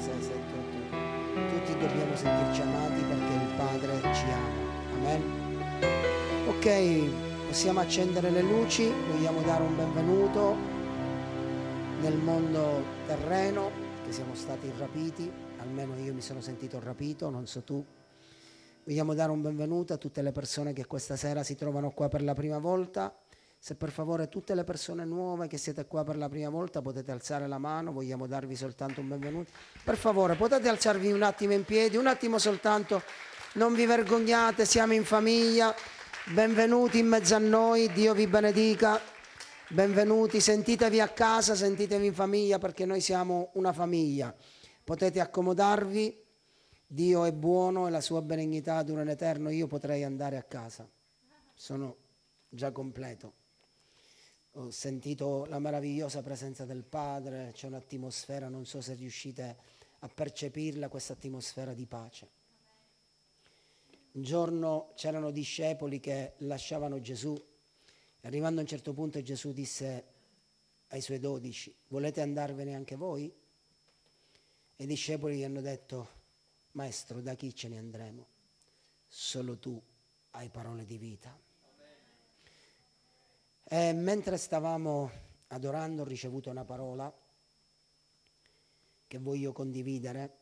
6, 7, 8. Tutti dobbiamo sentirci amati perché il Padre ci ama. Amen. Ok, possiamo accendere le luci, vogliamo dare un benvenuto nel mondo terreno che siamo stati rapiti, almeno io mi sono sentito rapito, non so tu. Vogliamo dare un benvenuto a tutte le persone che questa sera si trovano qua per la prima volta se per favore tutte le persone nuove che siete qua per la prima volta potete alzare la mano, vogliamo darvi soltanto un benvenuto. Per favore potete alzarvi un attimo in piedi, un attimo soltanto, non vi vergognate, siamo in famiglia, benvenuti in mezzo a noi, Dio vi benedica, benvenuti, sentitevi a casa, sentitevi in famiglia perché noi siamo una famiglia. Potete accomodarvi, Dio è buono e la sua benignità dura in eterno, io potrei andare a casa, sono già completo ho sentito la meravigliosa presenza del Padre, c'è un'atmosfera, non so se riuscite a percepirla, questa atmosfera di pace. Un giorno c'erano discepoli che lasciavano Gesù e arrivando a un certo punto Gesù disse ai suoi dodici, volete andarvene anche voi? E i discepoli gli hanno detto, maestro, da chi ce ne andremo? Solo tu hai parole di vita. E eh, mentre stavamo adorando ho ricevuto una parola che voglio condividere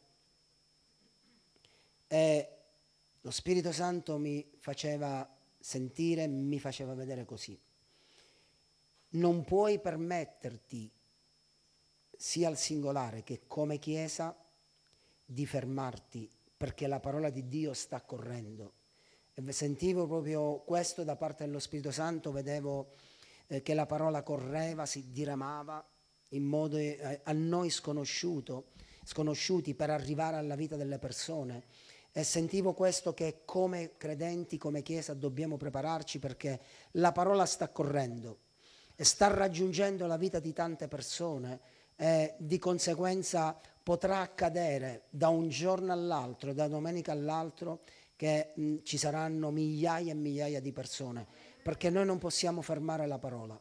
e lo Spirito Santo mi faceva sentire, mi faceva vedere così. Non puoi permetterti, sia al singolare che come Chiesa, di fermarti perché la parola di Dio sta correndo. E sentivo proprio questo da parte dello Spirito Santo, vedevo eh, che la parola correva, si diramava in modo eh, a noi sconosciuto, sconosciuti per arrivare alla vita delle persone. E sentivo questo che come credenti, come Chiesa dobbiamo prepararci perché la parola sta correndo e sta raggiungendo la vita di tante persone e di conseguenza potrà accadere da un giorno all'altro, da domenica all'altro, che mh, ci saranno migliaia e migliaia di persone perché noi non possiamo fermare la parola.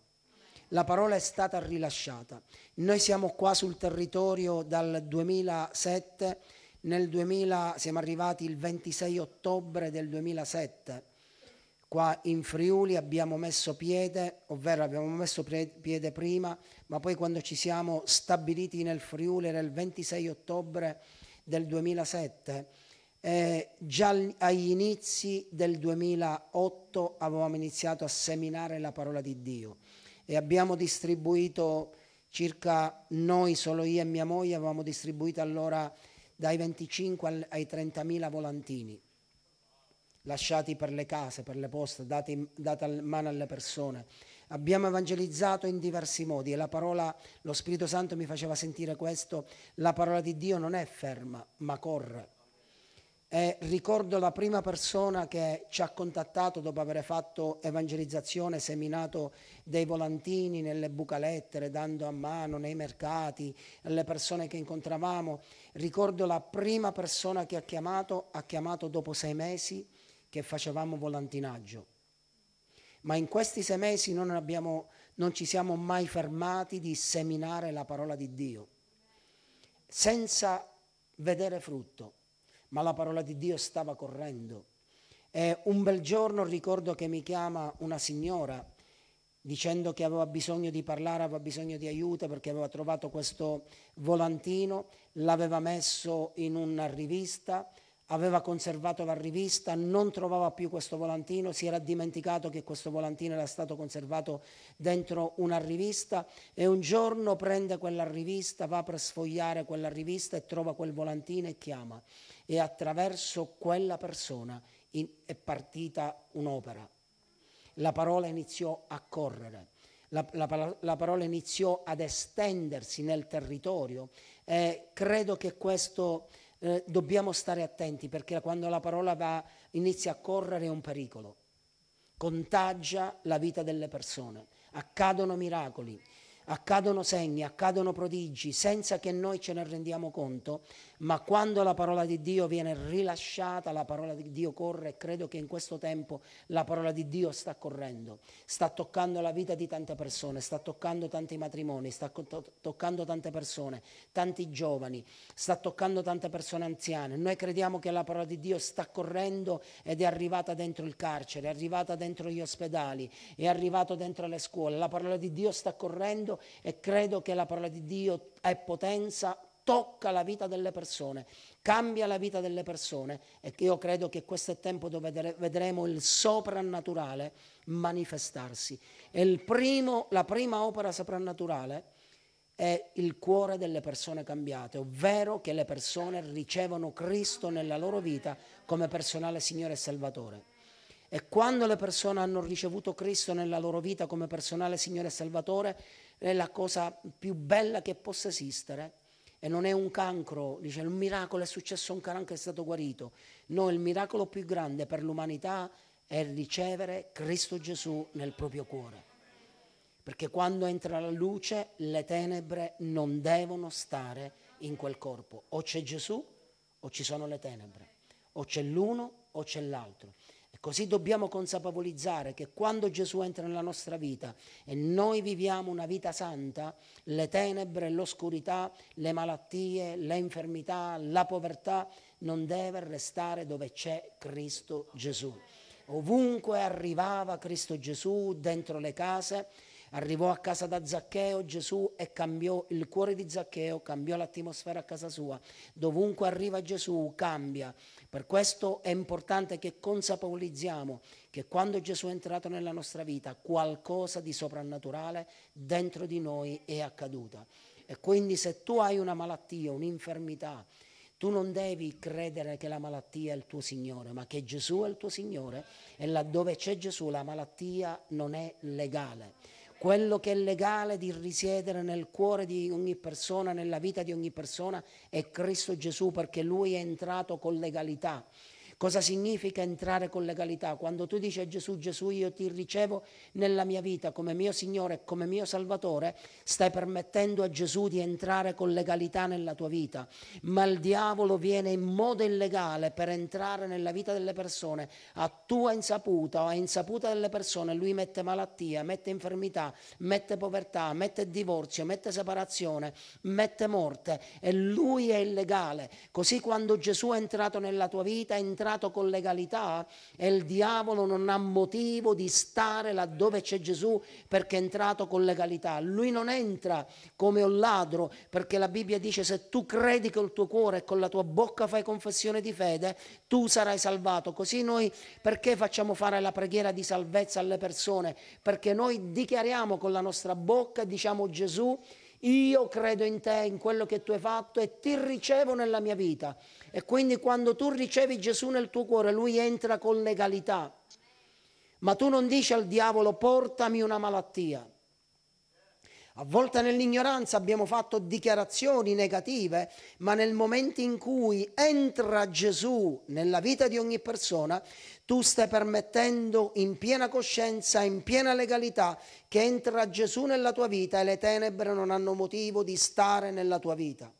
La parola è stata rilasciata. Noi siamo qua sul territorio dal 2007, nel 2000 siamo arrivati il 26 ottobre del 2007. Qua in Friuli abbiamo messo piede, ovvero abbiamo messo piede prima, ma poi quando ci siamo stabiliti nel Friuli era il 26 ottobre del 2007 eh, già agli inizi del 2008 avevamo iniziato a seminare la parola di Dio e abbiamo distribuito circa noi, solo io e mia moglie, avevamo distribuito allora dai 25 ai 30.000 volantini lasciati per le case, per le poste, dati, data in mano alle persone. Abbiamo evangelizzato in diversi modi e la parola, lo Spirito Santo mi faceva sentire questo, la parola di Dio non è ferma, ma corre e ricordo la prima persona che ci ha contattato dopo aver fatto evangelizzazione, seminato dei volantini nelle bucalettere, dando a mano nei mercati, alle persone che incontravamo. Ricordo la prima persona che ha chiamato, ha chiamato dopo sei mesi che facevamo volantinaggio. Ma in questi sei mesi non, abbiamo, non ci siamo mai fermati di seminare la parola di Dio, senza vedere frutto ma la parola di Dio stava correndo. E un bel giorno ricordo che mi chiama una signora dicendo che aveva bisogno di parlare, aveva bisogno di aiuto perché aveva trovato questo volantino, l'aveva messo in una rivista, aveva conservato la rivista, non trovava più questo volantino, si era dimenticato che questo volantino era stato conservato dentro una rivista e un giorno prende quella rivista, va per sfogliare quella rivista e trova quel volantino e chiama. E attraverso quella persona in, è partita un'opera. La parola iniziò a correre. La, la, la, parola iniziò ad estendersi nel territorio e credo che questo eh, dobbiamo stare attenti perché quando la parola va, inizia a correre è un pericolo, contagia la vita delle persone, accadono miracoli, accadono segni, accadono prodigi senza che noi ce ne rendiamo conto ma quando la parola di Dio viene rilasciata, la parola di Dio corre e credo che in questo tempo la parola di Dio sta correndo, sta toccando la vita di tante persone, sta toccando tanti matrimoni, sta to- toccando tante persone, tanti giovani, sta toccando tante persone anziane. Noi crediamo che la parola di Dio sta correndo ed è arrivata dentro il carcere, è arrivata dentro gli ospedali, è arrivata dentro le scuole. La parola di Dio sta correndo e credo che la parola di Dio è potenza tocca la vita delle persone, cambia la vita delle persone e io credo che questo è il tempo dove vedremo il soprannaturale manifestarsi. E primo, la prima opera soprannaturale è il cuore delle persone cambiate, ovvero che le persone ricevono Cristo nella loro vita come personale Signore e Salvatore. E quando le persone hanno ricevuto Cristo nella loro vita come personale Signore e Salvatore, è la cosa più bella che possa esistere e non è un cancro, dice un miracolo è successo un cancro è stato guarito. No, il miracolo più grande per l'umanità è ricevere Cristo Gesù nel proprio cuore. Perché quando entra la luce le tenebre non devono stare in quel corpo. O c'è Gesù o ci sono le tenebre. O c'è l'uno o c'è l'altro così dobbiamo consapevolizzare che quando Gesù entra nella nostra vita e noi viviamo una vita santa, le tenebre, l'oscurità, le malattie, le infermità, la povertà non deve restare dove c'è Cristo Gesù. Ovunque arrivava Cristo Gesù, dentro le case, Arrivò a casa da Zaccheo Gesù e cambiò il cuore di Zaccheo, cambiò l'atmosfera a casa sua. Dovunque arriva Gesù cambia per questo è importante che consapevolizziamo che quando Gesù è entrato nella nostra vita qualcosa di soprannaturale dentro di noi è accaduto. E quindi se tu hai una malattia, un'infermità, tu non devi credere che la malattia è il tuo Signore, ma che Gesù è il tuo Signore e laddove c'è Gesù la malattia non è legale quello che è legale di risiedere nel cuore di ogni persona, nella vita di ogni persona, è Cristo Gesù perché Lui è entrato con legalità Cosa significa entrare con legalità? Quando tu dici a Gesù, Gesù io ti ricevo nella mia vita come mio Signore e come mio Salvatore, stai permettendo a Gesù di entrare con legalità nella tua vita. Ma il diavolo viene in modo illegale per entrare nella vita delle persone a tua insaputa o a insaputa delle persone. Lui mette malattia, mette infermità, mette povertà, mette divorzio, mette separazione, mette morte e lui è illegale. Così quando Gesù è entrato nella tua vita, è entrato entrato con legalità e il diavolo non ha motivo di stare laddove c'è Gesù perché è entrato con legalità. Lui non entra come un ladro perché la Bibbia dice se tu credi col tuo cuore e con la tua bocca fai confessione di fede, tu sarai salvato. Così noi perché facciamo fare la preghiera di salvezza alle persone? Perché noi dichiariamo con la nostra bocca, e diciamo Gesù, io credo in te, in quello che tu hai fatto e ti ricevo nella mia vita. E quindi quando tu ricevi Gesù nel tuo cuore, lui entra con legalità. Ma tu non dici al diavolo portami una malattia. A volte nell'ignoranza abbiamo fatto dichiarazioni negative, ma nel momento in cui entra Gesù nella vita di ogni persona, tu stai permettendo in piena coscienza, in piena legalità, che entra Gesù nella tua vita e le tenebre non hanno motivo di stare nella tua vita.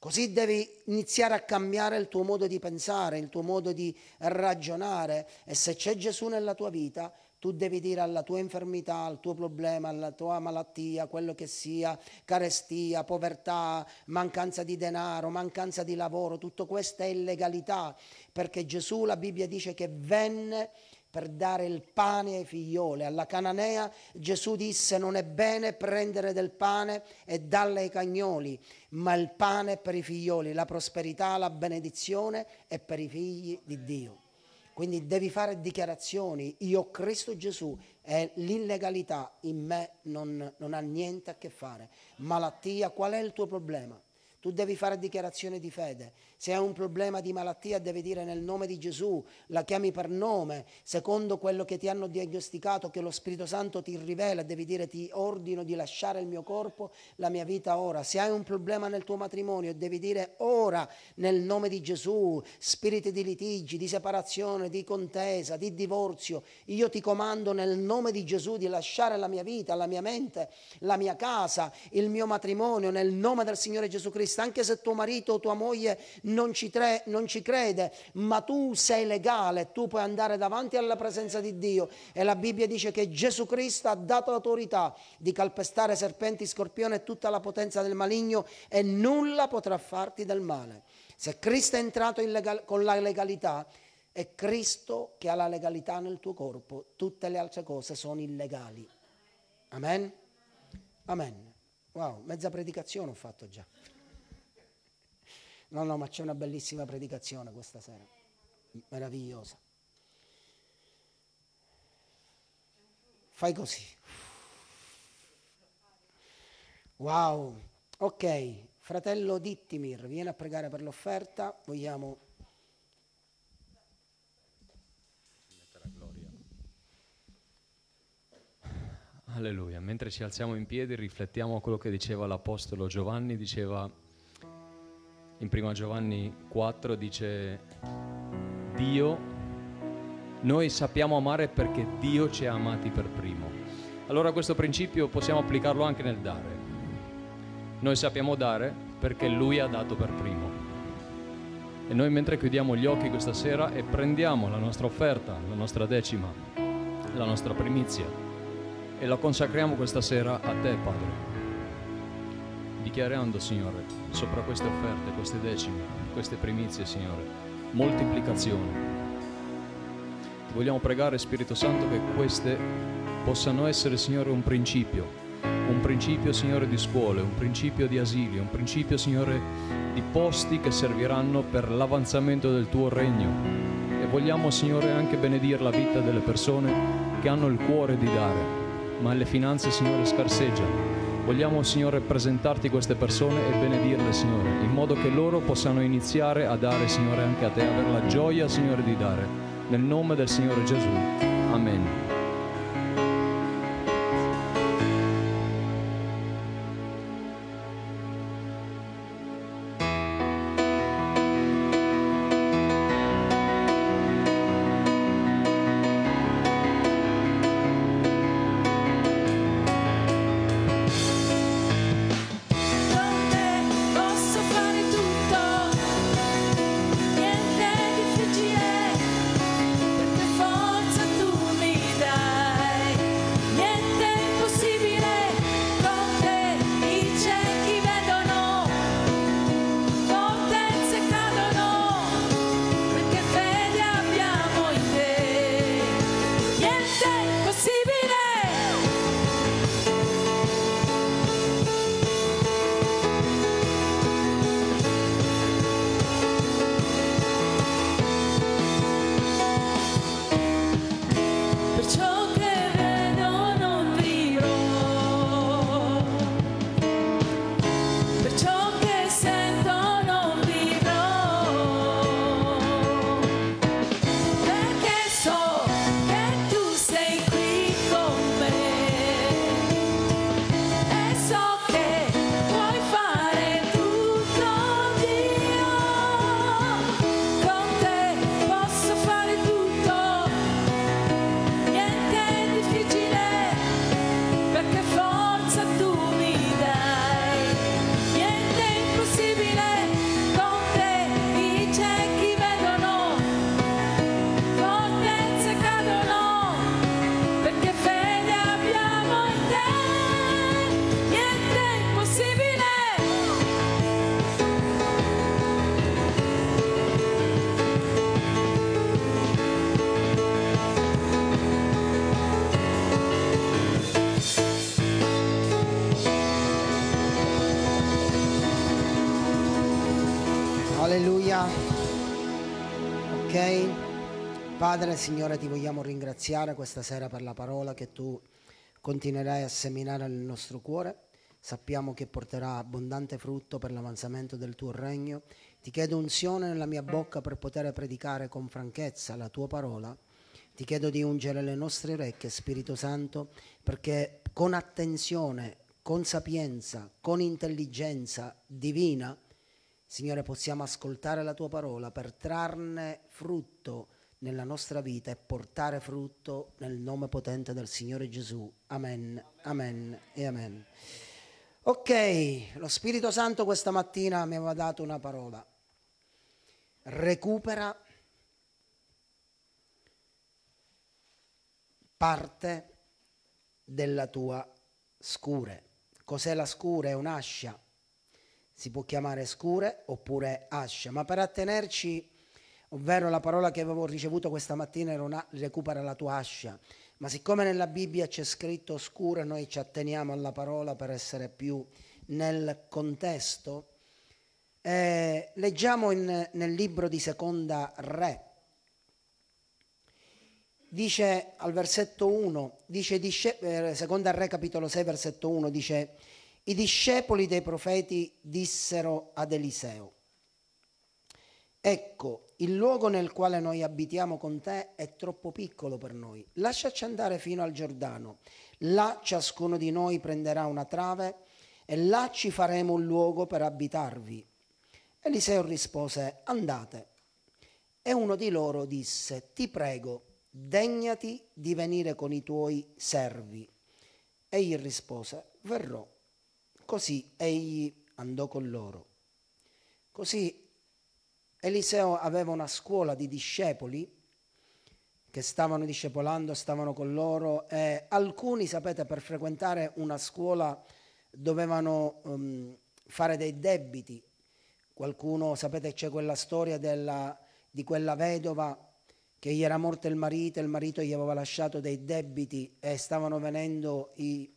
Così devi iniziare a cambiare il tuo modo di pensare, il tuo modo di ragionare e se c'è Gesù nella tua vita, tu devi dire alla tua infermità, al tuo problema, alla tua malattia, quello che sia, carestia, povertà, mancanza di denaro, mancanza di lavoro, tutto questo è illegalità, perché Gesù, la Bibbia dice che venne per dare il pane ai figlioli. Alla cananea Gesù disse non è bene prendere del pane e darle ai cagnoli, ma il pane è per i figlioli, la prosperità, la benedizione è per i figli di Dio. Quindi devi fare dichiarazioni, io Cristo Gesù e l'illegalità in me non, non ha niente a che fare. Malattia, qual è il tuo problema? Tu devi fare dichiarazione di fede se ha un problema di malattia deve dire nel nome di Gesù, la chiami per nome, secondo quello che ti hanno diagnosticato, che lo Spirito Santo ti rivela, devi dire ti ordino di lasciare il mio corpo, la mia vita ora. Se hai un problema nel tuo matrimonio devi dire ora nel nome di Gesù, spiriti di litigi, di separazione, di contesa, di divorzio, io ti comando nel nome di Gesù di lasciare la mia vita, la mia mente, la mia casa, il mio matrimonio, nel nome del Signore Gesù Cristo, anche se tuo marito o tua moglie non ci, tre, non ci crede, ma tu sei legale, tu puoi andare davanti alla presenza di Dio e la Bibbia dice che Gesù Cristo ha dato l'autorità di calpestare serpenti, scorpioni e tutta la potenza del maligno e nulla potrà farti del male. Se Cristo è entrato legal, con la legalità, è Cristo che ha la legalità nel tuo corpo, tutte le altre cose sono illegali. Amen? Amen. Wow, mezza predicazione ho fatto già. No, no, ma c'è una bellissima predicazione questa sera, meravigliosa. Fai così. Wow, ok, fratello Dittimir, vieni a pregare per l'offerta, vogliamo... Alleluia, mentre ci alziamo in piedi riflettiamo a quello che diceva l'Apostolo Giovanni, diceva in 1 Giovanni 4 dice Dio, noi sappiamo amare perché Dio ci ha amati per primo. Allora questo principio possiamo applicarlo anche nel dare. Noi sappiamo dare perché Lui ha dato per primo. E noi mentre chiudiamo gli occhi questa sera e prendiamo la nostra offerta, la nostra decima, la nostra primizia e la consacriamo questa sera a te Padre dichiarando, Signore, sopra queste offerte, queste decime, queste primizie, Signore, moltiplicazione. Ti vogliamo pregare, Spirito Santo, che queste possano essere, Signore, un principio, un principio, Signore, di scuole, un principio di asili, un principio, Signore, di posti che serviranno per l'avanzamento del tuo regno. E vogliamo, Signore, anche benedire la vita delle persone che hanno il cuore di dare, ma le finanze, Signore, scarseggiano Vogliamo, Signore, presentarti queste persone e benedirle, Signore, in modo che loro possano iniziare a dare, Signore, anche a te, avere la gioia, Signore, di dare. Nel nome del Signore Gesù. Amen. Padre, Signore, ti vogliamo ringraziare questa sera per la parola che tu continuerai a seminare nel nostro cuore. Sappiamo che porterà abbondante frutto per l'avanzamento del tuo regno. Ti chiedo unzione nella mia bocca per poter predicare con franchezza la tua parola. Ti chiedo di ungere le nostre orecchie, Spirito Santo, perché con attenzione, con sapienza, con intelligenza divina, Signore, possiamo ascoltare la tua parola per trarne frutto nella nostra vita e portare frutto nel nome potente del Signore Gesù. Amen, amen, amen e amen. Ok, lo Spirito Santo questa mattina mi aveva dato una parola. Recupera parte della tua scure. Cos'è la scure? È un'ascia. Si può chiamare scure oppure ascia, ma per attenerci ovvero la parola che avevo ricevuto questa mattina era una recupera la tua ascia. Ma siccome nella Bibbia c'è scritto oscura, noi ci atteniamo alla parola per essere più nel contesto. Eh, leggiamo in, nel libro di Seconda Re. Dice al versetto 1, dice, eh, Seconda Re capitolo 6 versetto 1, dice, i discepoli dei profeti dissero ad Eliseo, ecco, il luogo nel quale noi abitiamo con te è troppo piccolo per noi. Lasciaci andare fino al Giordano. Là ciascuno di noi prenderà una trave e là ci faremo un luogo per abitarvi. Eliseo rispose, andate. E uno di loro disse, ti prego, degnati di venire con i tuoi servi. Egli rispose, verrò. Così egli andò con loro. Così Eliseo aveva una scuola di discepoli che stavano discepolando, stavano con loro e alcuni, sapete, per frequentare una scuola dovevano um, fare dei debiti. Qualcuno, sapete, c'è quella storia della, di quella vedova che gli era morto il marito, e il marito gli aveva lasciato dei debiti e stavano venendo i,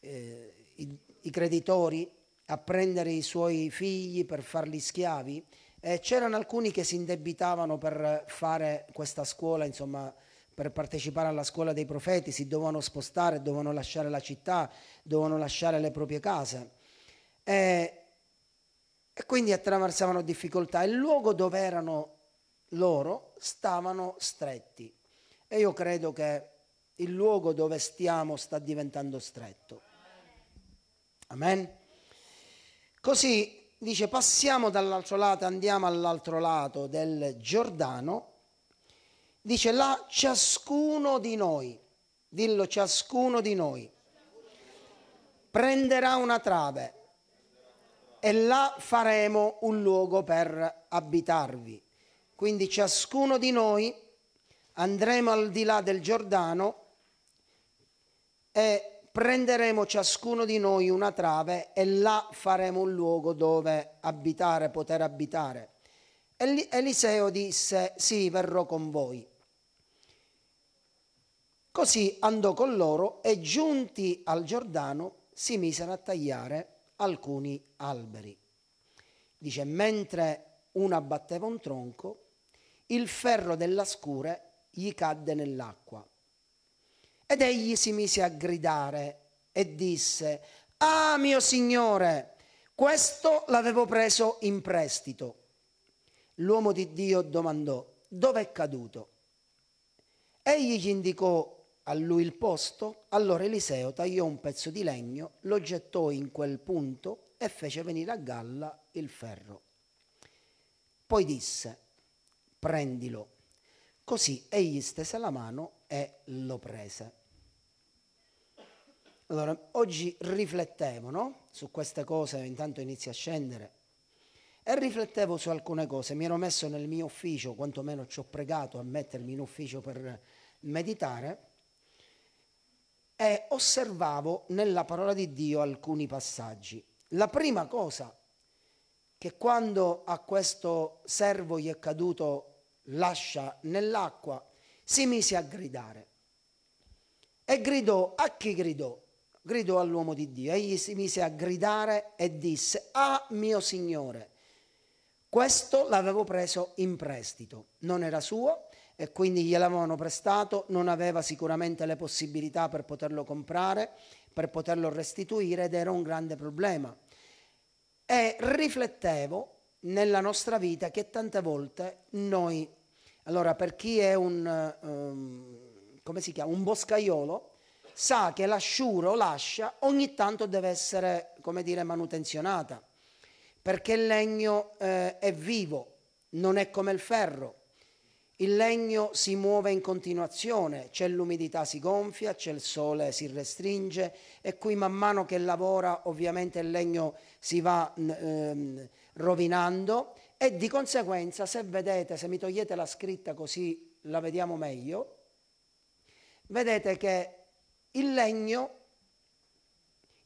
eh, i, i creditori a prendere i suoi figli per farli schiavi eh, c'erano alcuni che si indebitavano per fare questa scuola, insomma, per partecipare alla scuola dei profeti, si dovevano spostare, dovevano lasciare la città, dovevano lasciare le proprie case. E, eh, e quindi attraversavano difficoltà. Il luogo dove erano loro stavano stretti. E io credo che il luogo dove stiamo sta diventando stretto. Amen. Così dice passiamo dall'altro lato, andiamo all'altro lato del Giordano, dice là ciascuno di noi, dillo ciascuno di noi, prenderà una trave e là faremo un luogo per abitarvi. Quindi ciascuno di noi andremo al di là del Giordano e prenderemo ciascuno di noi una trave e là faremo un luogo dove abitare, poter abitare. Eliseo disse, sì, verrò con voi. Così andò con loro e giunti al Giordano si misero a tagliare alcuni alberi. Dice, mentre uno abbatteva un tronco, il ferro della scure gli cadde nell'acqua ed egli si mise a gridare e disse, Ah mio Signore, questo l'avevo preso in prestito. L'uomo di Dio domandò, dove è caduto? Egli gli indicò a lui il posto, allora Eliseo tagliò un pezzo di legno, lo gettò in quel punto e fece venire a galla il ferro. Poi disse, prendilo. Così egli stese la mano e lo prese. Allora, oggi riflettevo no? su queste cose, intanto inizia a scendere, e riflettevo su alcune cose. Mi ero messo nel mio ufficio, quantomeno ci ho pregato a mettermi in ufficio per meditare, e osservavo nella parola di Dio alcuni passaggi. La prima cosa che quando a questo servo gli è caduto l'ascia nell'acqua, si mise a gridare. E gridò a chi gridò? gridò all'uomo di Dio. Egli si mise a gridare e disse, Ah mio Signore, questo l'avevo preso in prestito, non era suo e quindi gliel'avevano prestato, non aveva sicuramente le possibilità per poterlo comprare, per poterlo restituire ed era un grande problema. E riflettevo nella nostra vita che tante volte noi, allora per chi è un, um, come si chiama, un boscaiolo, sa che la sciura o l'ascia ogni tanto deve essere, come dire, manutenzionata, perché il legno eh, è vivo, non è come il ferro. Il legno si muove in continuazione, c'è l'umidità si gonfia, c'è il sole si restringe e qui man mano che lavora ovviamente il legno si va ehm, rovinando e di conseguenza se vedete, se mi togliete la scritta così la vediamo meglio, vedete che il legno,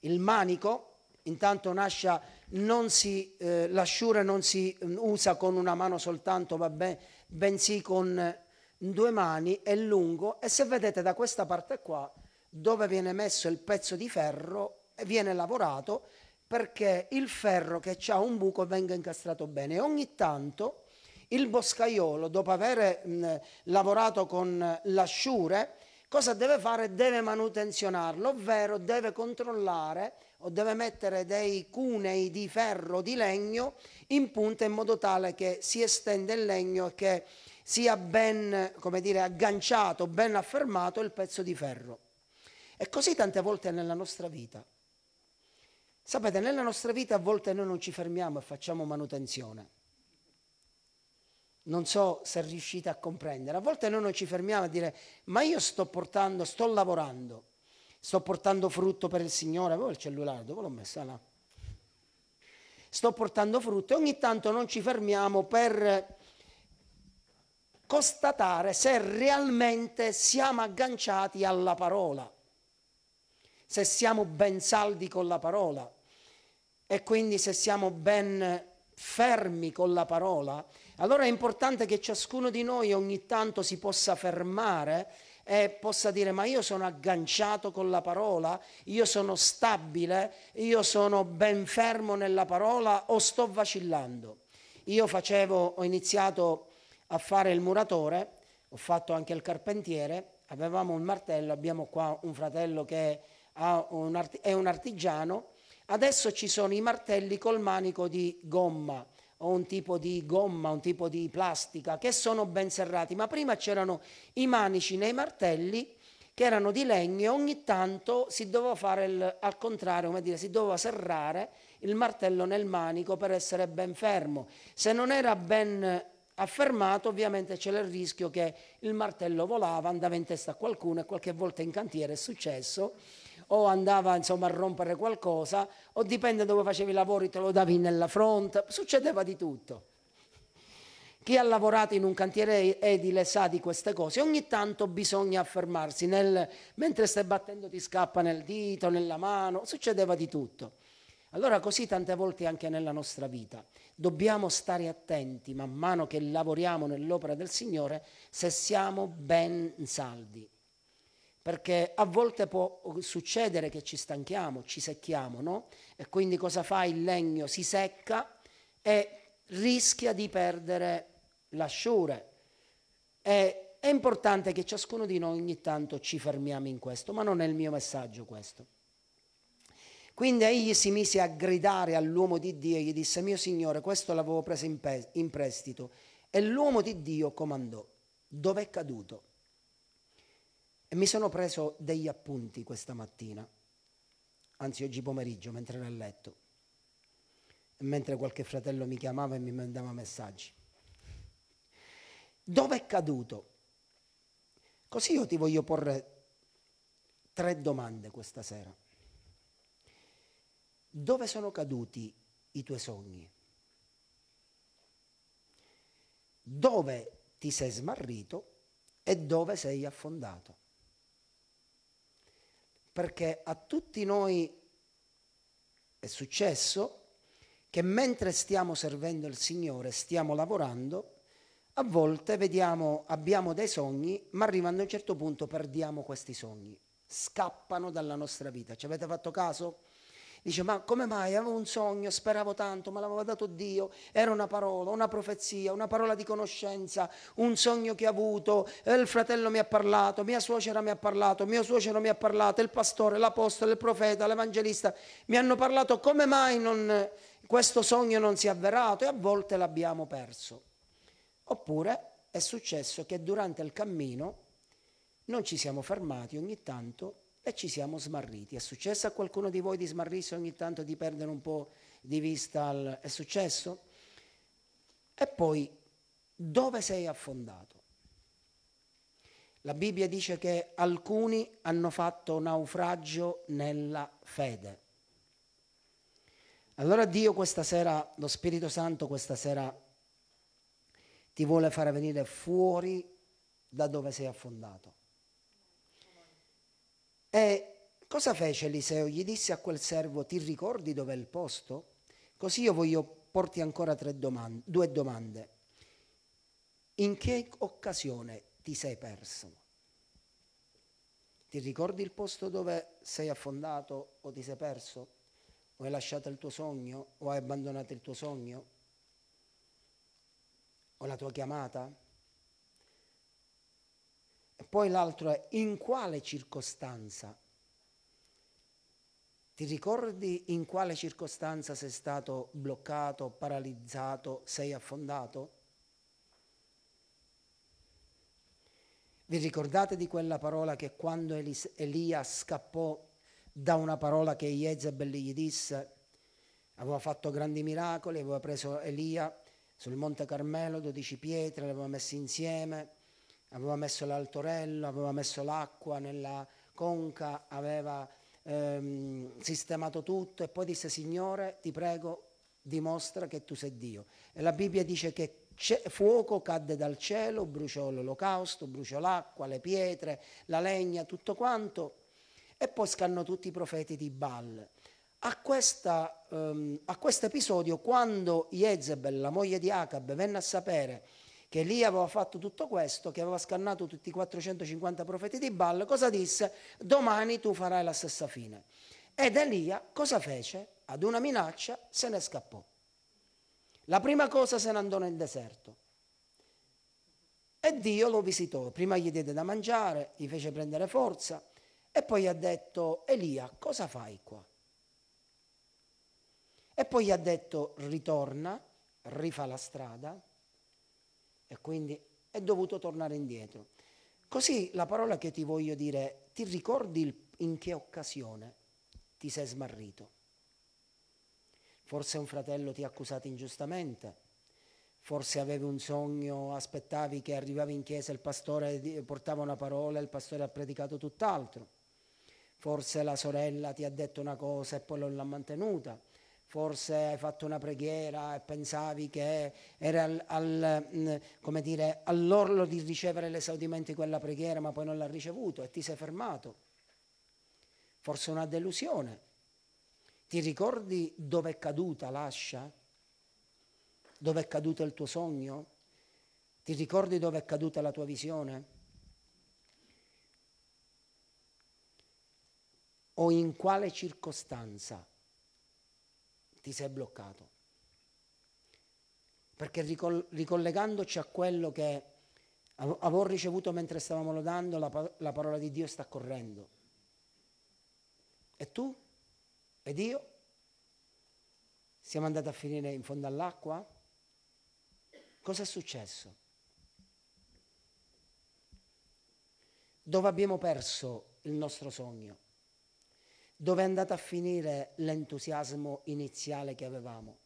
il manico, intanto un'ascia non si, eh, l'asciura non si mm, usa con una mano soltanto, vabbè, bensì con mm, due mani, è lungo e se vedete da questa parte qua dove viene messo il pezzo di ferro eh, viene lavorato perché il ferro che ha un buco venga incastrato bene. Ogni tanto il boscaiolo, dopo aver mm, lavorato con eh, l'asciure, cosa deve fare? Deve manutenzionarlo, ovvero deve controllare o deve mettere dei cunei di ferro, di legno in punta in modo tale che si estenda il legno e che sia ben dire, agganciato, ben affermato il pezzo di ferro. E così tante volte nella nostra vita. Sapete, nella nostra vita a volte noi non ci fermiamo e facciamo manutenzione non so se riuscite a comprendere. A volte noi non ci fermiamo a dire, ma io sto portando, sto lavorando, sto portando frutto per il Signore. Avevo il cellulare, dove l'ho messo? Là. Sto portando frutto e ogni tanto non ci fermiamo per constatare se realmente siamo agganciati alla parola, se siamo ben saldi con la parola e quindi se siamo ben fermi con la parola, allora è importante che ciascuno di noi ogni tanto si possa fermare e possa dire ma io sono agganciato con la parola, io sono stabile, io sono ben fermo nella parola o sto vacillando. Io facevo, ho iniziato a fare il muratore, ho fatto anche il carpentiere, avevamo un martello, abbiamo qua un fratello che è un artigiano Adesso ci sono i martelli col manico di gomma o un tipo di gomma, un tipo di plastica che sono ben serrati, ma prima c'erano i manici nei martelli che erano di legno e ogni tanto si doveva fare il, al contrario, come dire, si doveva serrare il martello nel manico per essere ben fermo. Se non era ben affermato ovviamente c'era il rischio che il martello volava, andava in testa a qualcuno e qualche volta in cantiere è successo o andava insomma, a rompere qualcosa o dipende dove facevi i lavori te lo davi nella fronte, succedeva di tutto. Chi ha lavorato in un cantiere edile sa di queste cose, ogni tanto bisogna affermarsi, nel, mentre stai battendo ti scappa nel dito, nella mano, succedeva di tutto. Allora così tante volte anche nella nostra vita. Dobbiamo stare attenti man mano che lavoriamo nell'opera del Signore se siamo ben saldi perché a volte può succedere che ci stanchiamo, ci secchiamo, no? E quindi cosa fa il legno? Si secca e rischia di perdere l'asciure. E è importante che ciascuno di noi ogni tanto ci fermiamo in questo, ma non è il mio messaggio questo. Quindi egli si mise a gridare all'uomo di Dio e gli disse, mio Signore, questo l'avevo preso in, in prestito. E l'uomo di Dio comandò, dove è caduto? E mi sono preso degli appunti questa mattina, anzi oggi pomeriggio, mentre ero a letto, e mentre qualche fratello mi chiamava e mi mandava messaggi. Dove è caduto? Così io ti voglio porre tre domande questa sera. Dove sono caduti i tuoi sogni? Dove ti sei smarrito e dove sei affondato? perché a tutti noi è successo che mentre stiamo servendo il Signore, stiamo lavorando, a volte vediamo, abbiamo dei sogni, ma arrivando a un certo punto perdiamo questi sogni, scappano dalla nostra vita. Ci avete fatto caso? Dice, ma come mai? Avevo un sogno, speravo tanto, me l'aveva dato Dio, era una parola, una profezia, una parola di conoscenza, un sogno che ho avuto, il fratello mi ha parlato, mia suocera mi ha parlato, mio suocero mi ha parlato, il pastore, l'apostolo, il profeta, l'evangelista, mi hanno parlato, come mai non, questo sogno non si è avverato? E a volte l'abbiamo perso. Oppure è successo che durante il cammino non ci siamo fermati ogni tanto e ci siamo smarriti. È successo a qualcuno di voi di smarrirsi ogni tanto, di perdere un po' di vista? Al... È successo? E poi, dove sei affondato? La Bibbia dice che alcuni hanno fatto naufragio nella fede. Allora Dio questa sera, lo Spirito Santo questa sera ti vuole far venire fuori da dove sei affondato. E eh, cosa fece Eliseo? Gli disse a quel servo, ti ricordi dov'è il posto? Così io voglio porti ancora domande, due domande. In che occasione ti sei perso? Ti ricordi il posto dove sei affondato o ti sei perso? O hai lasciato il tuo sogno? O hai abbandonato il tuo sogno? O la tua chiamata? Poi l'altro è in quale circostanza? Ti ricordi in quale circostanza sei stato bloccato, paralizzato, sei affondato? Vi ricordate di quella parola che quando Elis- Elia scappò da una parola che Jezebel gli disse? Aveva fatto grandi miracoli, aveva preso Elia sul Monte Carmelo, 12 pietre, le aveva messe insieme, aveva messo l'altorello, aveva messo l'acqua nella conca, aveva ehm, sistemato tutto e poi disse Signore ti prego dimostra che tu sei Dio. E la Bibbia dice che fuoco cadde dal cielo, bruciò l'olocausto, bruciò l'acqua, le pietre, la legna, tutto quanto e poi scannò tutti i profeti di Baal. A, ehm, questo um, episodio, quando Jezebel, la moglie di Acab, venne a sapere che lì aveva fatto tutto questo, che aveva scannato tutti i 450 profeti di Baal, cosa disse? Domani tu farai la stessa fine. Ed Elia cosa fece? Ad una minaccia se ne scappò. La prima cosa se ne andò nel deserto. E Dio lo visitò, prima gli diede da mangiare, gli fece prendere forza e poi gli ha detto Elia, cosa fai qua? E poi gli ha detto ritorna, rifà la strada, e quindi è dovuto tornare indietro. Così la parola che ti voglio dire, ti ricordi in che occasione ti sei smarrito? Forse un fratello ti ha accusato ingiustamente, forse avevi un sogno, aspettavi che arrivavi in chiesa, e il pastore portava una parola, e il pastore ha predicato tutt'altro, forse la sorella ti ha detto una cosa e poi non l'ha mantenuta, forse hai fatto una preghiera e pensavi che era al, al, mm, dire, all'orlo di ricevere l'esaudimento di quella preghiera, ma poi non l'ha ricevuto e ti sei fermato. Forse una delusione. Ti ricordi dove è caduta l'ascia? Dove è caduto il tuo sogno? Ti ricordi dove è caduta la tua visione? O in quale circostanza ti sei bloccato. Perché ricollegandoci a quello che avevo ricevuto mentre stavamo lodando, la, la parola di Dio sta correndo. E tu? Ed io? Siamo andati a finire in fondo all'acqua? Cosa è successo? Dove abbiamo perso il nostro sogno? Dove è andato a finire l'entusiasmo iniziale che avevamo?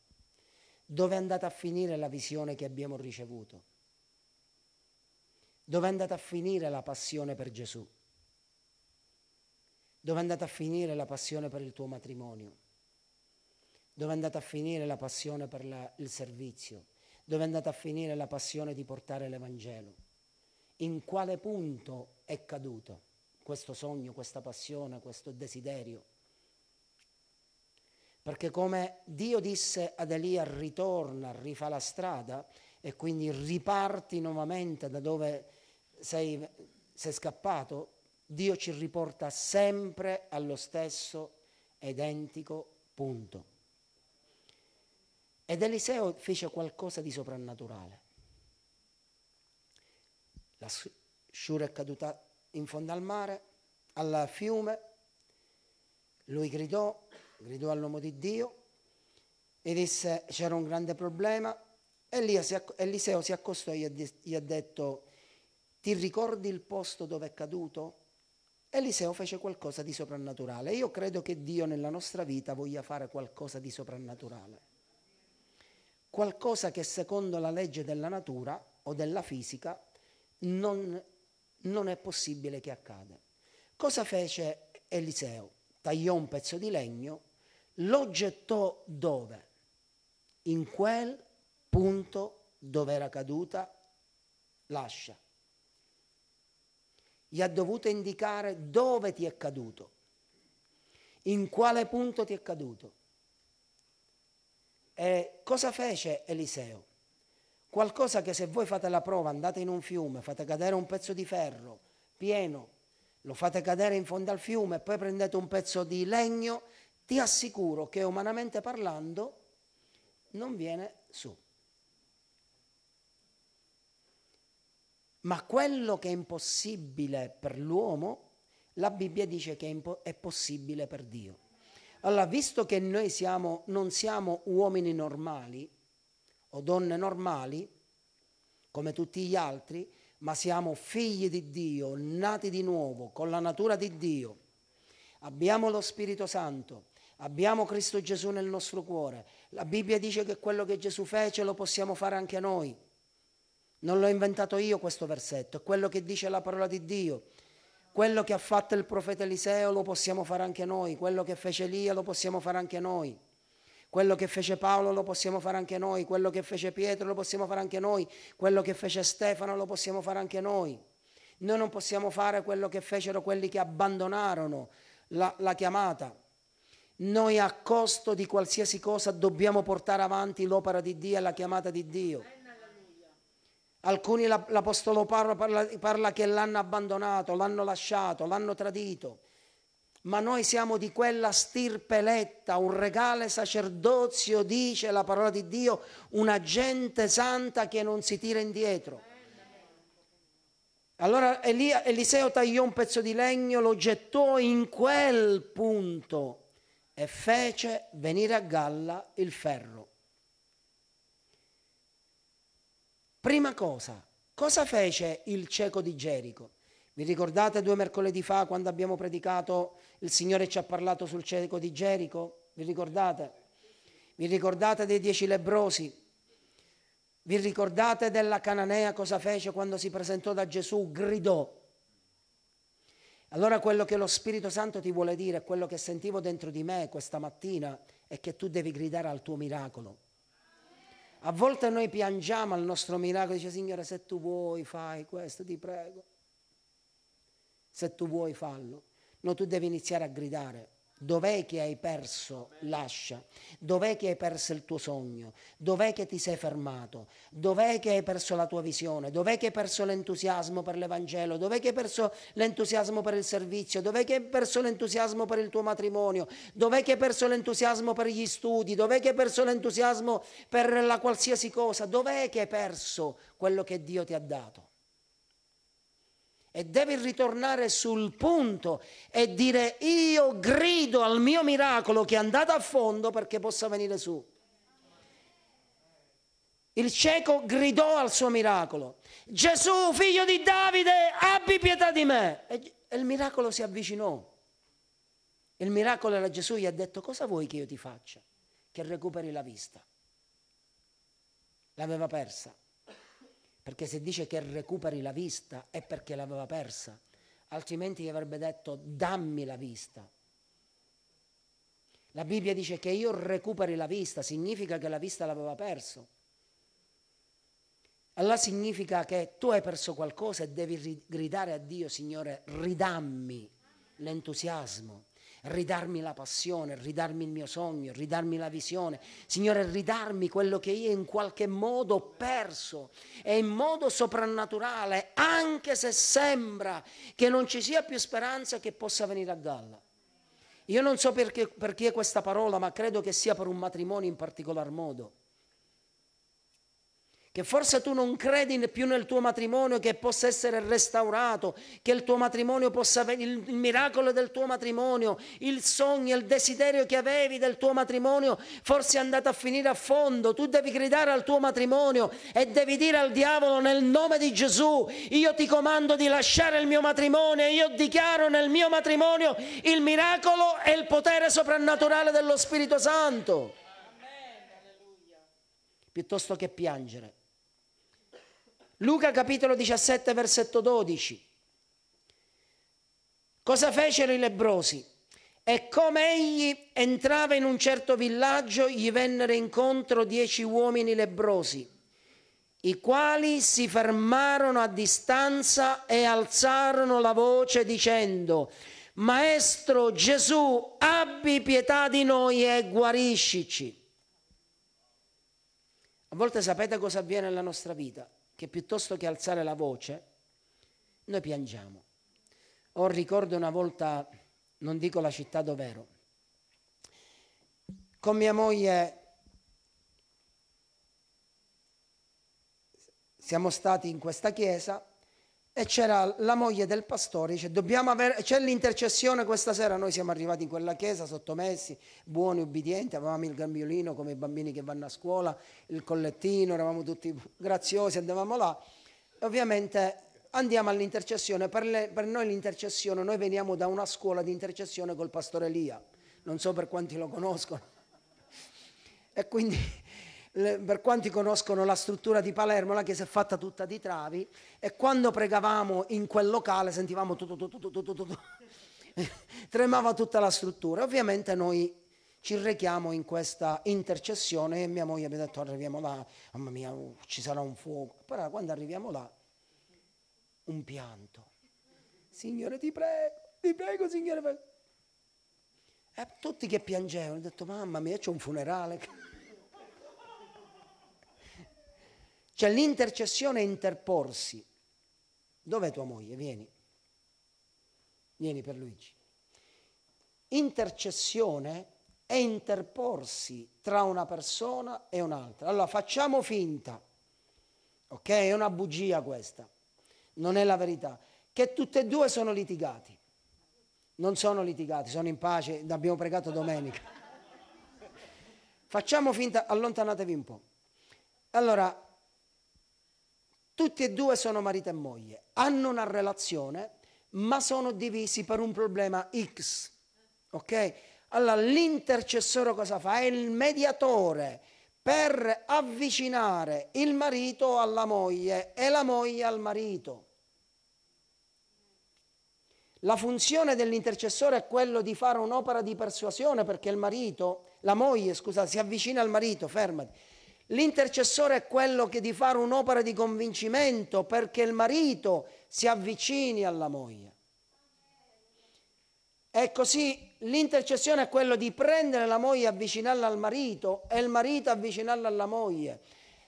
Dove è andata a finire la visione che abbiamo ricevuto? Dove è andata a finire la passione per Gesù? Dove è andata a finire la passione per il tuo matrimonio? Dove è andata a finire la passione per la, il servizio? Dove è andata a finire la passione di portare l'Evangelo? In quale punto è caduto? questo sogno, questa passione, questo desiderio. Perché come Dio disse ad Elia ritorna, rifà la strada e quindi riparti nuovamente da dove sei, sei scappato, Dio ci riporta sempre allo stesso identico punto. Ed Eliseo fece qualcosa di soprannaturale. La sciura è caduta in fondo al mare, al fiume, lui gridò, gridò all'uomo di Dio e disse c'era un grande problema. Eliseo si accostò e gli ha detto, ti ricordi il posto dove è caduto? Eliseo fece qualcosa di soprannaturale. Io credo che Dio nella nostra vita voglia fare qualcosa di soprannaturale. Qualcosa che secondo la legge della natura o della fisica non non è possibile che accada. Cosa fece Eliseo? Tagliò un pezzo di legno, lo gettò dove? In quel punto dove era caduta l'ascia. Gli ha dovuto indicare dove ti è caduto, in quale punto ti è caduto. E cosa fece Eliseo? Qualcosa che se voi fate la prova, andate in un fiume, fate cadere un pezzo di ferro pieno, lo fate cadere in fondo al fiume e poi prendete un pezzo di legno, ti assicuro che umanamente parlando non viene su. Ma quello che è impossibile per l'uomo, la Bibbia dice che è possibile per Dio. Allora, visto che noi siamo, non siamo uomini normali, o donne normali, come tutti gli altri, ma siamo figli di Dio, nati di nuovo, con la natura di Dio. Abbiamo lo Spirito Santo, abbiamo Cristo Gesù nel nostro cuore. La Bibbia dice che quello che Gesù fece lo possiamo fare anche noi. Non l'ho inventato io questo versetto, è quello che dice la parola di Dio. Quello che ha fatto il profeta Eliseo lo possiamo fare anche noi, quello che fece Elia lo possiamo fare anche noi. Quello che fece Paolo lo possiamo fare anche noi, quello che fece Pietro lo possiamo fare anche noi, quello che fece Stefano lo possiamo fare anche noi. Noi non possiamo fare quello che fecero quelli che abbandonarono la, la chiamata. Noi a costo di qualsiasi cosa dobbiamo portare avanti l'opera di Dio e la chiamata di Dio. Alcuni l'Apostolo parla, parla, parla che l'hanno abbandonato, l'hanno lasciato, l'hanno tradito ma noi siamo di quella stirpe eletta, un regale sacerdozio, dice la parola di Dio, una gente santa che non si tira indietro. Allora Elia, Eliseo tagliò un pezzo di legno, lo gettò in quel punto e fece venire a galla il ferro. Prima cosa, cosa fece il cieco di Gerico? Vi ricordate due mercoledì fa quando abbiamo predicato il Signore ci ha parlato sul cieco di Gerico? Vi ricordate? Vi ricordate dei dieci lebrosi? Vi ricordate della Cananea cosa fece quando si presentò da Gesù? Gridò. Allora quello che lo Spirito Santo ti vuole dire, quello che sentivo dentro di me questa mattina, è che tu devi gridare al tuo miracolo. A volte noi piangiamo al nostro miracolo, dice Signore se tu vuoi fai questo, ti prego. Se tu vuoi fallo. No, tu devi iniziare a gridare. Dov'è che hai perso? Lascia. Dov'è che hai perso il tuo sogno? Dov'è che ti sei fermato? Dov'è che hai perso la tua visione? Dov'è che hai perso l'entusiasmo per l'Evangelo? Dov'è che hai perso l'entusiasmo per il servizio? Dov'è che hai perso l'entusiasmo per il tuo matrimonio? Dov'è che hai perso l'entusiasmo per gli studi? Dov'è che hai perso l'entusiasmo per la qualsiasi cosa? Dov'è che hai perso quello che Dio ti ha dato? e devi ritornare sul punto e dire io grido al mio miracolo che è andato a fondo perché possa venire su. Il cieco gridò al suo miracolo, Gesù figlio di Davide, abbi pietà di me. E il miracolo si avvicinò. Il miracolo era Gesù, gli ha detto cosa vuoi che io ti faccia? Che recuperi la vista. L'aveva persa perché se dice che recuperi la vista è perché l'aveva persa, altrimenti gli avrebbe detto dammi la vista. La Bibbia dice che io recuperi la vista, significa che la vista l'aveva perso. Allora significa che tu hai perso qualcosa e devi gridare a Dio, Signore, ridammi l'entusiasmo ridarmi la passione, ridarmi il mio sogno, ridarmi la visione, Signore, ridarmi quello che io in qualche modo ho perso e in modo soprannaturale, anche se sembra che non ci sia più speranza che possa venire a galla. Io non so perché, perché questa parola, ma credo che sia per un matrimonio in particolar modo che forse tu non credi più nel tuo matrimonio che possa essere restaurato, che il tuo matrimonio possa avere il miracolo del tuo matrimonio, il sogno, il desiderio che avevi del tuo matrimonio, forse è andato a finire a fondo. Tu devi gridare al tuo matrimonio e devi dire al diavolo nel nome di Gesù, io ti comando di lasciare il mio matrimonio, e io dichiaro nel mio matrimonio il miracolo e il potere soprannaturale dello Spirito Santo. Piuttosto che piangere, Luca capitolo 17 versetto 12. Cosa fecero i lebrosi? E come egli entrava in un certo villaggio, gli vennero incontro dieci uomini lebrosi, i quali si fermarono a distanza e alzarono la voce dicendo, Maestro Gesù, abbi pietà di noi e guariscici. A volte sapete cosa avviene nella nostra vita? che piuttosto che alzare la voce, noi piangiamo. Ho ricordo una volta, non dico la città dov'ero, con mia moglie siamo stati in questa chiesa e c'era la moglie del pastore, dice dobbiamo avere, c'è l'intercessione questa sera, noi siamo arrivati in quella chiesa sottomessi, buoni, ubbidienti, avevamo il gambiolino come i bambini che vanno a scuola, il collettino, eravamo tutti graziosi, andavamo là, ovviamente andiamo all'intercessione, per, le, per noi l'intercessione, noi veniamo da una scuola di intercessione col pastore Elia, non so per quanti lo conoscono, e quindi per quanti conoscono la struttura di Palermo, la chiesa è fatta tutta di travi e quando pregavamo in quel locale sentivamo tutto, tutto, tutto, tutto, tutto. tremava tutta la struttura. Ovviamente noi ci rechiamo in questa intercessione e mia moglie mi ha detto arriviamo là, mamma mia, uh, ci sarà un fuoco. Però quando arriviamo là, un pianto. Signore ti prego, ti prego, signore. E tutti che piangevano, ho detto mamma mia c'è un funerale. Cioè l'intercessione è interporsi. Dov'è tua moglie? Vieni. Vieni per Luigi. Intercessione è interporsi tra una persona e un'altra. Allora facciamo finta, ok? È una bugia questa, non è la verità, che tutte e due sono litigati. Non sono litigati, sono in pace, abbiamo pregato domenica. facciamo finta, allontanatevi un po'. Allora, tutti e due sono marito e moglie, hanno una relazione, ma sono divisi per un problema X. Ok? Allora l'intercessore cosa fa? È il mediatore per avvicinare il marito alla moglie e la moglie al marito. La funzione dell'intercessore è quella di fare un'opera di persuasione perché il marito, la moglie, scusa, si avvicina al marito, fermati L'intercessore è quello che di fare un'opera di convincimento perché il marito si avvicini alla moglie. E così l'intercessione è quello di prendere la moglie e avvicinarla al marito e il marito avvicinarla alla moglie.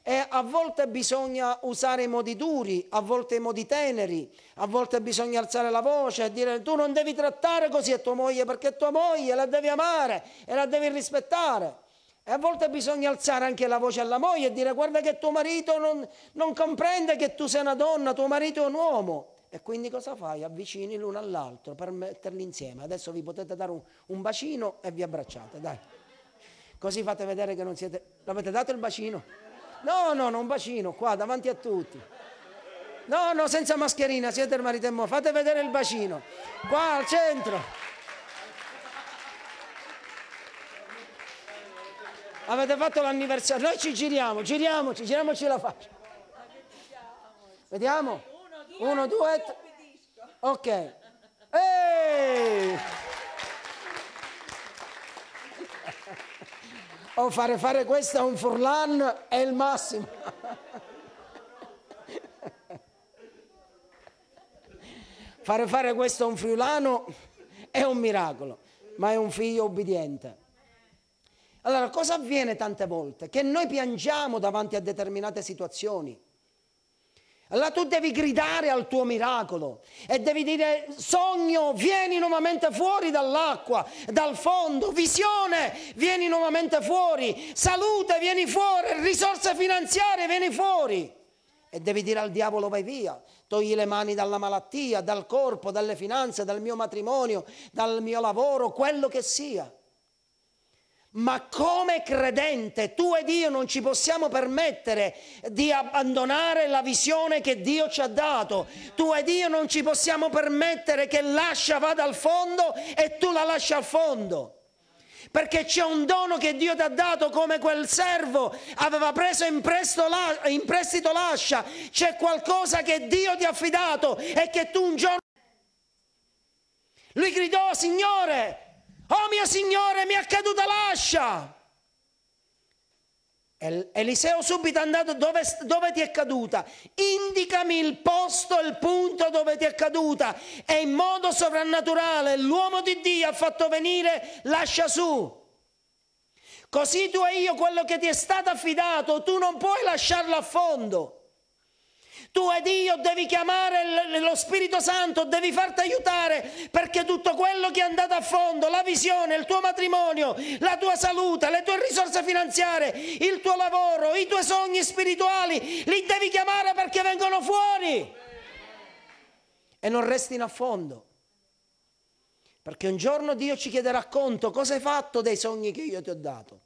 E a volte bisogna usare i modi duri, a volte i modi teneri, a volte bisogna alzare la voce e dire tu non devi trattare così a tua moglie perché tua moglie la devi amare e la devi rispettare. E a volte bisogna alzare anche la voce alla moglie e dire guarda che tuo marito non, non comprende che tu sei una donna, tuo marito è un uomo. E quindi cosa fai? Avvicini l'uno all'altro per metterli insieme. Adesso vi potete dare un, un bacino e vi abbracciate, dai. Così fate vedere che non siete... L'avete dato il bacino? No, no, no, un bacino, qua, davanti a tutti. No, no, senza mascherina, siete il marito e moglie. Fate vedere il bacino. Qua, al centro. Avete fatto l'anniversario. Noi ci giriamo, giriamoci, giriamoci la faccia. Vediamo. Uno, due, tre. Ok. Ehi! Oh, fare fare questo a un furlan è il massimo. fare fare questo a un friulano è un miracolo, ma è un figlio obbediente. Allora, cosa avviene tante volte? Che noi piangiamo davanti a determinate situazioni. Allora tu devi gridare al tuo miracolo e devi dire sogno, vieni nuovamente fuori dall'acqua, dal fondo, visione, vieni nuovamente fuori, salute, vieni fuori, risorse finanziarie, vieni fuori. E devi dire al diavolo vai via, togli le mani dalla malattia, dal corpo, dalle finanze, dal mio matrimonio, dal mio lavoro, quello che sia. Ma come credente, tu ed io non ci possiamo permettere di abbandonare la visione che Dio ci ha dato. Tu ed io non ci possiamo permettere che l'ascia vada al fondo e tu la lasci al fondo. Perché c'è un dono che Dio ti ha dato come quel servo aveva preso in, la, in prestito l'ascia. C'è qualcosa che Dio ti ha affidato e che tu un giorno... Lui gridò, Signore, Oh mio Signore, mi è caduta l'ascia! Eliseo subito è andato dove, dove, ti è caduta, indicami il posto, il punto dove ti è caduta e in modo sovrannaturale l'uomo di Dio ha fatto venire l'ascia su. Così tu e io quello che ti è stato affidato tu non puoi lasciarlo a fondo. Tu ed io devi chiamare lo Spirito Santo, devi farti aiutare perché tutto quello che è andato a fondo, la visione, il tuo matrimonio, la tua salute, le tue risorse finanziarie, il tuo lavoro, i tuoi sogni spirituali, li devi chiamare perché vengono fuori e non restino a fondo. Perché un giorno Dio ci chiederà conto cosa hai fatto dei sogni che io ti ho dato.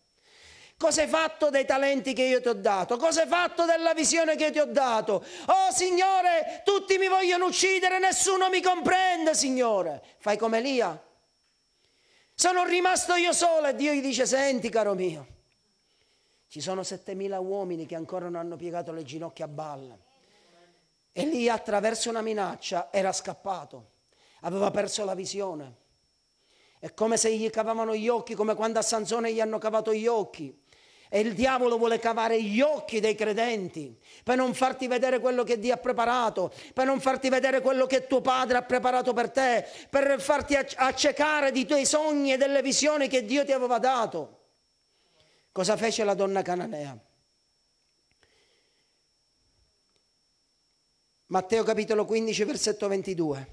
Cosa hai fatto dei talenti che io ti ho dato? Cosa hai fatto della visione che io ti ho dato? Oh Signore, tutti mi vogliono uccidere, nessuno mi comprende, Signore. Fai come Elia. Sono rimasto io solo e Dio gli dice, senti caro mio, ci sono 7.000 uomini che ancora non hanno piegato le ginocchia a balla. Elia attraverso una minaccia era scappato, aveva perso la visione. È come se gli cavavano gli occhi, come quando a Sansone gli hanno cavato gli occhi. E il diavolo vuole cavare gli occhi dei credenti per non farti vedere quello che Dio ha preparato, per non farti vedere quello che tuo padre ha preparato per te, per farti accecare di tuoi sogni e delle visioni che Dio ti aveva dato. Cosa fece la donna cananea? Matteo capitolo 15 versetto 22.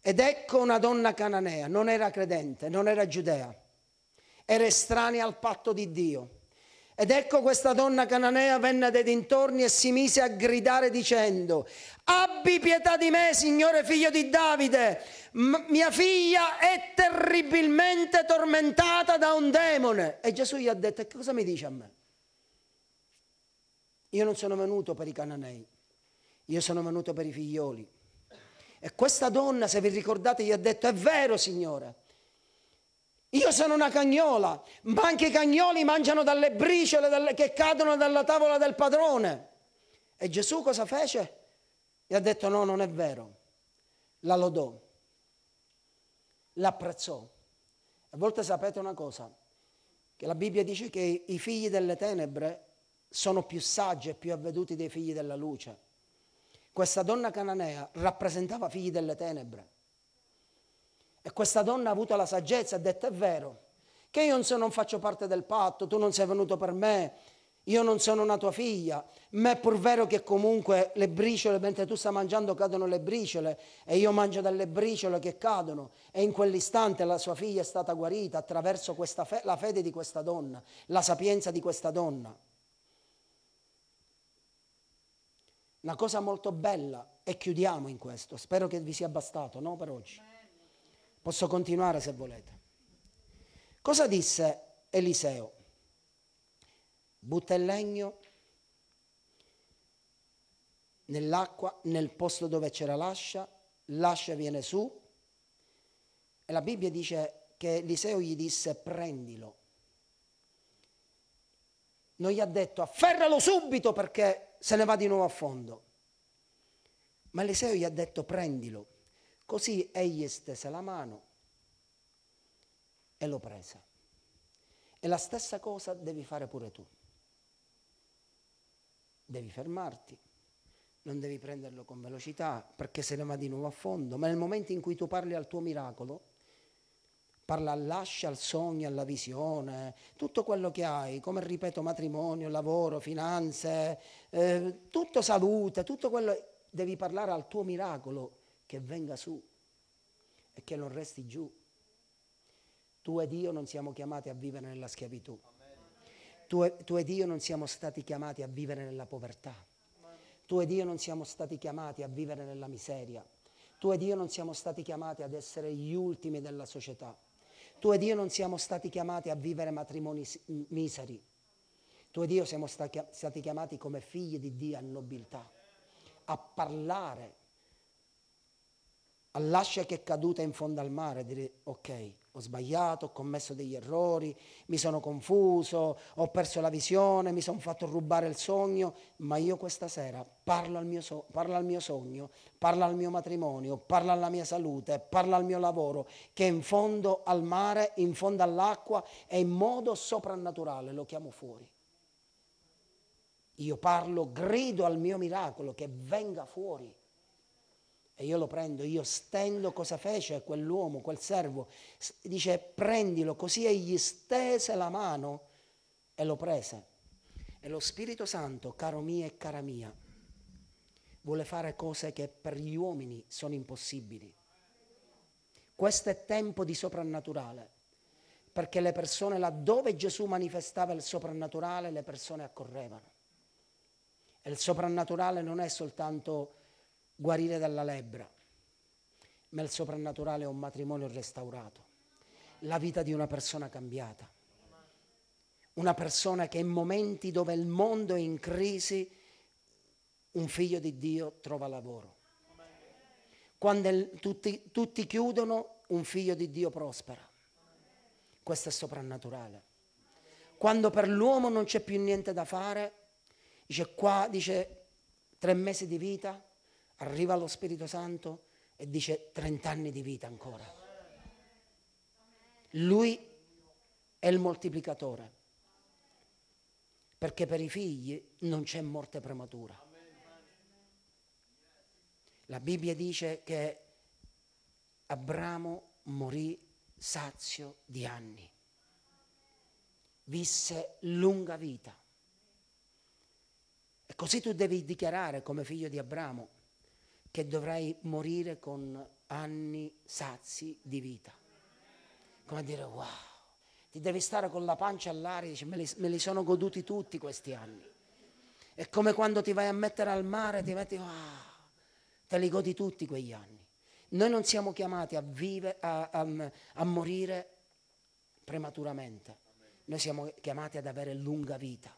Ed ecco una donna cananea, non era credente, non era giudea, era estranea al patto di Dio ed ecco questa donna cananea venne dai dintorni e si mise a gridare dicendo, abbi pietà di me, Signore figlio di Davide, M- mia figlia è terribilmente tormentata da un demone. E Gesù gli ha detto, che cosa mi dici a me? Io non sono venuto per i cananei, io sono venuto per i figlioli. E questa donna, se vi ricordate, gli ha detto, è vero Signore io sono una cagnola, ma anche i cagnoli mangiano dalle briciole dalle, che cadono dalla tavola del padrone. E Gesù cosa fece? Gli ha detto no, non è vero. La lodò, l'apprezzò. A volte sapete una cosa, che la Bibbia dice che i figli delle tenebre sono più saggi e più avveduti dei figli della luce. Questa donna cananea rappresentava figli delle tenebre e questa donna ha avuto la saggezza, ha detto è vero, che io non faccio parte del patto, tu non sei venuto per me, io non sono una tua figlia, ma è pur vero che comunque le briciole, mentre tu stai mangiando, cadono le briciole e io mangio dalle briciole che cadono. E in quell'istante la sua figlia è stata guarita attraverso fe- la fede di questa donna, la sapienza di questa donna. Una cosa molto bella, e chiudiamo in questo, spero che vi sia bastato, no, per oggi. Posso continuare se volete. Cosa disse Eliseo? Butta il legno nell'acqua, nel posto dove c'era l'ascia, l'ascia viene su e la Bibbia dice che Eliseo gli disse prendilo. Non gli ha detto afferralo subito perché se ne va di nuovo a fondo. Ma Eliseo gli ha detto prendilo. Così egli stese la mano e lo prese. E la stessa cosa devi fare pure tu. Devi fermarti, non devi prenderlo con velocità perché se ne va di nuovo a fondo, ma nel momento in cui tu parli al tuo miracolo, parla all'ascia, al sogno, alla visione, tutto quello che hai, come ripeto, matrimonio, lavoro, finanze, eh, tutto salute, tutto quello, devi parlare al tuo miracolo che venga su e che non resti giù. Tu ed io non siamo chiamati a vivere nella schiavitù. Tu, tu ed io non siamo stati chiamati a vivere nella povertà. Tu ed io non siamo stati chiamati a vivere nella miseria. Tu ed io non siamo stati chiamati ad essere gli ultimi della società. Tu ed io non siamo stati chiamati a vivere matrimoni miseri. Tu ed io siamo stati chiamati come figli di Dio a nobiltà, a parlare all'ascia che è caduta in fondo al mare, dire ok, ho sbagliato, ho commesso degli errori, mi sono confuso, ho perso la visione, mi sono fatto rubare il sogno, ma io questa sera parlo al, mio, so- parlo al mio sogno, parlo al mio matrimonio, parlo alla mia salute, parlo al mio lavoro, che è in fondo al mare, in fondo all'acqua e in modo soprannaturale lo chiamo fuori. Io parlo, grido al mio miracolo che venga fuori e io lo prendo, io stendo cosa fece quell'uomo, quel servo. Dice prendilo così egli stese la mano e lo prese. E lo Spirito Santo, caro mio e cara mia, vuole fare cose che per gli uomini sono impossibili. Questo è tempo di soprannaturale, perché le persone laddove Gesù manifestava il soprannaturale, le persone accorrevano. E il soprannaturale non è soltanto guarire dalla lebbra, ma il soprannaturale è un matrimonio restaurato, la vita di una persona cambiata, una persona che in momenti dove il mondo è in crisi, un figlio di Dio trova lavoro. Quando il, tutti, tutti chiudono, un figlio di Dio prospera. Questo è soprannaturale. Quando per l'uomo non c'è più niente da fare, dice qua, dice tre mesi di vita, arriva lo Spirito Santo e dice 30 anni di vita ancora. Lui è il moltiplicatore, perché per i figli non c'è morte prematura. La Bibbia dice che Abramo morì sazio di anni, visse lunga vita. E così tu devi dichiarare come figlio di Abramo, che dovrai morire con anni sazi di vita. Come a dire, wow, ti devi stare con la pancia all'aria, dici, me li, me li sono goduti tutti questi anni. È come quando ti vai a mettere al mare, ti metti, wow, te li godi tutti quegli anni. Noi non siamo chiamati a, vive, a, a, a morire prematuramente, noi siamo chiamati ad avere lunga vita.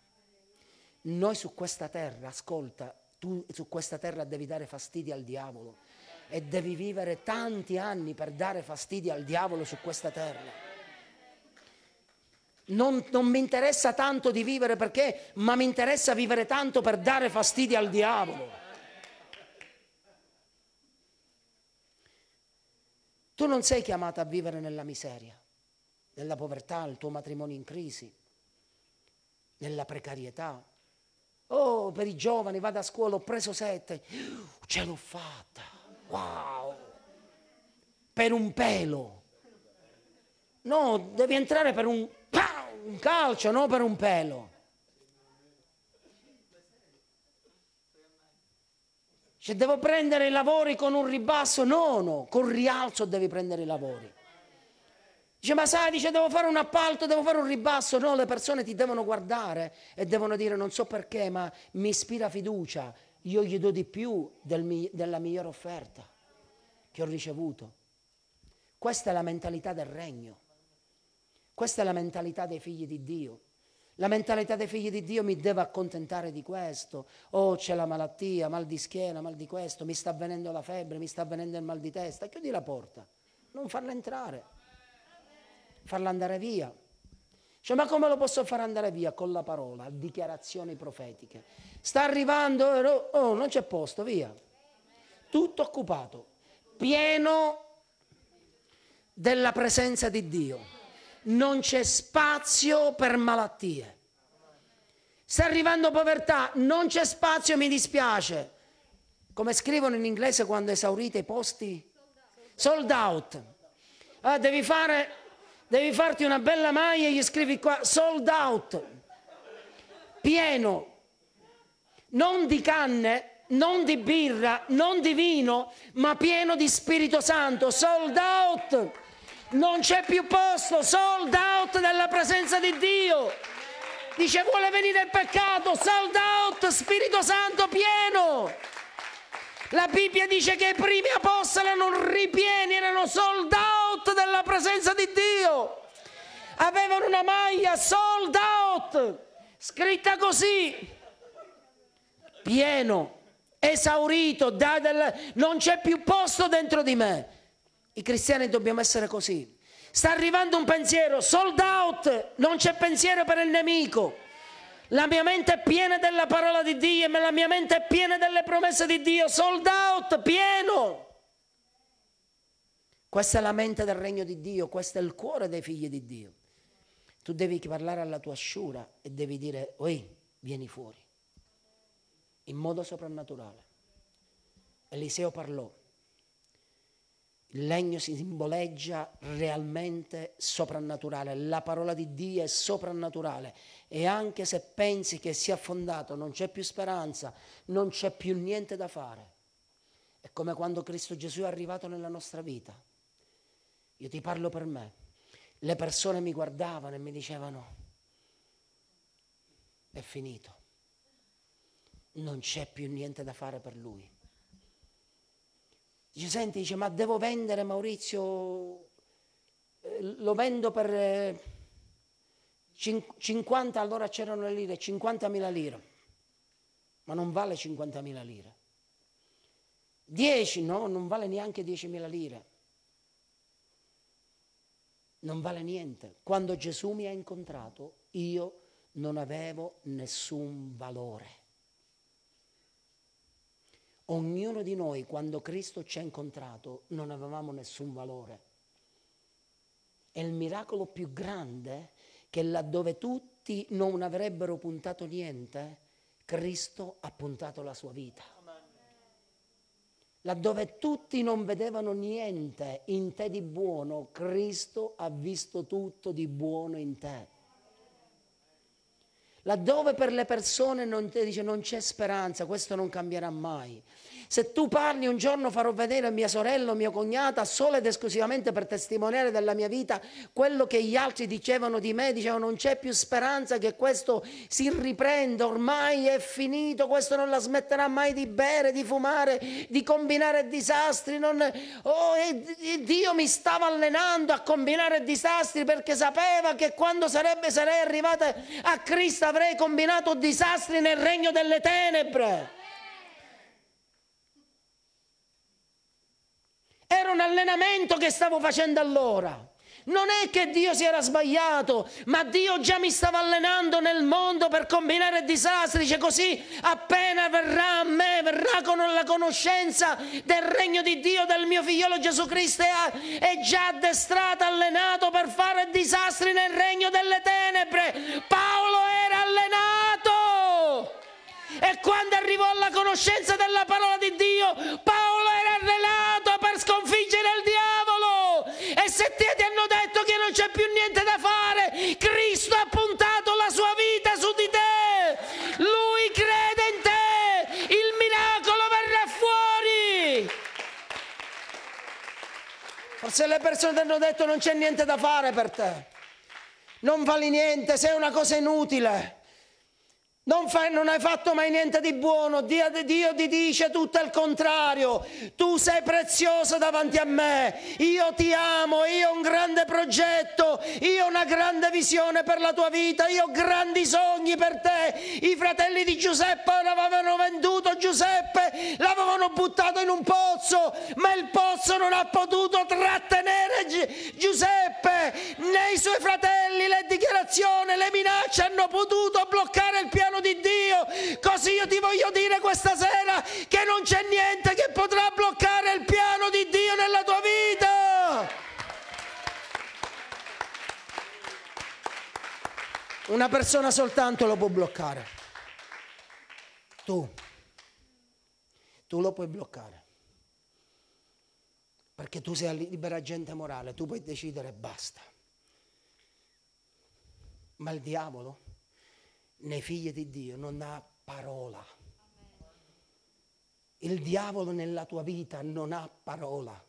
Noi su questa terra, ascolta, tu su questa terra devi dare fastidio al diavolo e devi vivere tanti anni per dare fastidio al diavolo su questa terra. Non, non mi interessa tanto di vivere perché, ma mi interessa vivere tanto per dare fastidio al diavolo. Tu non sei chiamata a vivere nella miseria, nella povertà, il tuo matrimonio in crisi, nella precarietà, Oh, per i giovani, vado a scuola, ho preso sette. Uh, ce l'ho fatta. Wow. Per un pelo. No, devi entrare per un, un calcio, non per un pelo. Cioè, devo prendere i lavori con un ribasso? No, no, con rialzo devi prendere i lavori. Dice, ma sai, dice, devo fare un appalto, devo fare un ribasso. No, le persone ti devono guardare e devono dire, non so perché, ma mi ispira fiducia. Io gli do di più del, della migliore offerta che ho ricevuto. Questa è la mentalità del regno. Questa è la mentalità dei figli di Dio. La mentalità dei figli di Dio mi deve accontentare di questo. Oh, c'è la malattia, mal di schiena, mal di questo, mi sta avvenendo la febbre, mi sta avvenendo il mal di testa. Chiudi la porta, non farla entrare farla andare via. Cioè, ma come lo posso far andare via? Con la parola, dichiarazioni profetiche. Sta arrivando, oh, non c'è posto, via. Tutto occupato, pieno della presenza di Dio. Non c'è spazio per malattie. Sta arrivando povertà, non c'è spazio, mi dispiace. Come scrivono in inglese quando esaurite i posti? Sold out. Sold out. Ah, devi fare devi farti una bella maglia e gli scrivi qua sold out, pieno, non di canne, non di birra, non di vino, ma pieno di Spirito Santo, sold out. Non c'è più posto, sold out della presenza di Dio. Dice vuole venire il peccato, sold out, Spirito Santo pieno. La Bibbia dice che i primi apostoli erano ripieni, erano sold out della presenza di Dio. Avevano una maglia sold out, scritta così. Pieno, esaurito, del... non c'è più posto dentro di me. I cristiani dobbiamo essere così. Sta arrivando un pensiero, sold out, non c'è pensiero per il nemico. La mia mente è piena della parola di Dio, ma la mia mente è piena delle promesse di Dio, sold out, pieno. Questa è la mente del regno di Dio, questo è il cuore dei figli di Dio. Tu devi parlare alla tua sciura e devi dire, oi, vieni fuori, in modo soprannaturale. Eliseo parlò, il legno si simboleggia realmente soprannaturale, la parola di Dio è soprannaturale e anche se pensi che sia affondato, non c'è più speranza, non c'è più niente da fare. È come quando Cristo Gesù è arrivato nella nostra vita. Io ti parlo per me. Le persone mi guardavano e mi dicevano, è finito, non c'è più niente da fare per lui. Dice, senti, dice, ma devo vendere Maurizio, lo vendo per eh, 50 allora c'erano le lire, 50.000 lire, ma non vale 50.000 lire. 10 no, non vale neanche 10.000 lire. Non vale niente. Quando Gesù mi ha incontrato, io non avevo nessun valore. Ognuno di noi, quando Cristo ci ha incontrato, non avevamo nessun valore. E il miracolo più grande è che laddove tutti non avrebbero puntato niente, Cristo ha puntato la sua vita. Laddove tutti non vedevano niente in te di buono, Cristo ha visto tutto di buono in te. Laddove per le persone non, dice, non c'è speranza, questo non cambierà mai. Se tu parli un giorno farò vedere a mia sorella o mia cognata solo ed esclusivamente per testimoniare della mia vita quello che gli altri dicevano di me, dicevano non c'è più speranza che questo si riprenda, ormai è finito, questo non la smetterà mai di bere, di fumare, di combinare disastri. Non... Oh, e, e Dio mi stava allenando a combinare disastri perché sapeva che quando sarebbe, sarei arrivata a Cristo avrei combinato disastri nel regno delle tenebre. Era un allenamento che stavo facendo allora. Non è che Dio si era sbagliato, ma Dio già mi stava allenando nel mondo per combinare disastri. cioè così, appena verrà a me, verrà con la conoscenza del regno di Dio, del mio figliolo Gesù Cristo, è già addestrato, allenato per fare disastri nel regno delle tenebre. Paolo era allenato. E quando arrivò alla conoscenza della parola di Dio, Paolo era allenato Perché ti hanno detto che non c'è più niente da fare? Cristo ha puntato la sua vita su di te. Lui crede in te. Il miracolo verrà fuori. Forse le persone ti hanno detto non c'è niente da fare per te. Non vali niente, sei una cosa inutile. Non, fai, non, hai fatto mai niente di buono, Dio, Dio, ti dice tutto il contrario, tu sei prezioso davanti a me, io ti amo, io ho un grande progetto, io ho una grande visione per la tua vita, io ho grandi sogni per te, i fratelli di Giuseppe avevano venduto Giuseppe, l'avevano buttato in un pozzo, ma il pozzo non ha potuto trattenere Giuseppe, né i suoi fratelli, le di intimidazione, le minacce hanno potuto bloccare il piano di Dio. Così io ti voglio dire questa sera che non c'è niente che potrà bloccare il piano di Dio nella tua vita. Una persona soltanto lo può bloccare. Tu. Tu lo puoi bloccare. Perché tu sei libera gente morale, tu puoi decidere e basta. Ma il diavolo nei figli di Dio non ha parola. Il diavolo nella tua vita non ha parola.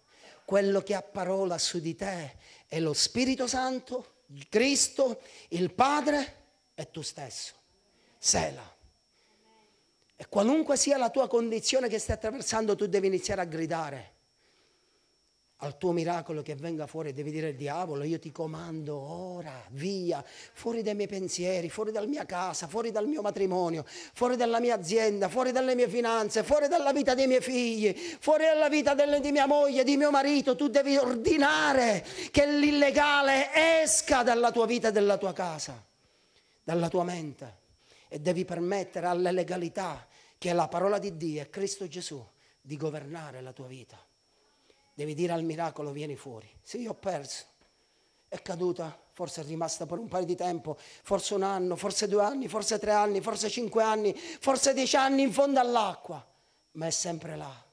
Quello che ha parola su di te è lo Spirito Santo, il Cristo, il Padre e tu stesso. Sela. E qualunque sia la tua condizione che stai attraversando, tu devi iniziare a gridare al tuo miracolo che venga fuori, devi dire al diavolo, io ti comando ora, via, fuori dai miei pensieri, fuori dalla mia casa, fuori dal mio matrimonio, fuori dalla mia azienda, fuori dalle mie finanze, fuori dalla vita dei miei figli, fuori dalla vita delle, di mia moglie, di mio marito, tu devi ordinare che l'illegale esca dalla tua vita e dalla tua casa, dalla tua mente e devi permettere alla legalità che è la parola di Dio, e Cristo Gesù, di governare la tua vita. Devi dire al miracolo vieni fuori. Se io ho perso, è caduta, forse è rimasta per un paio di tempo, forse un anno, forse due anni, forse tre anni, forse cinque anni, forse dieci anni in fondo all'acqua, ma è sempre là.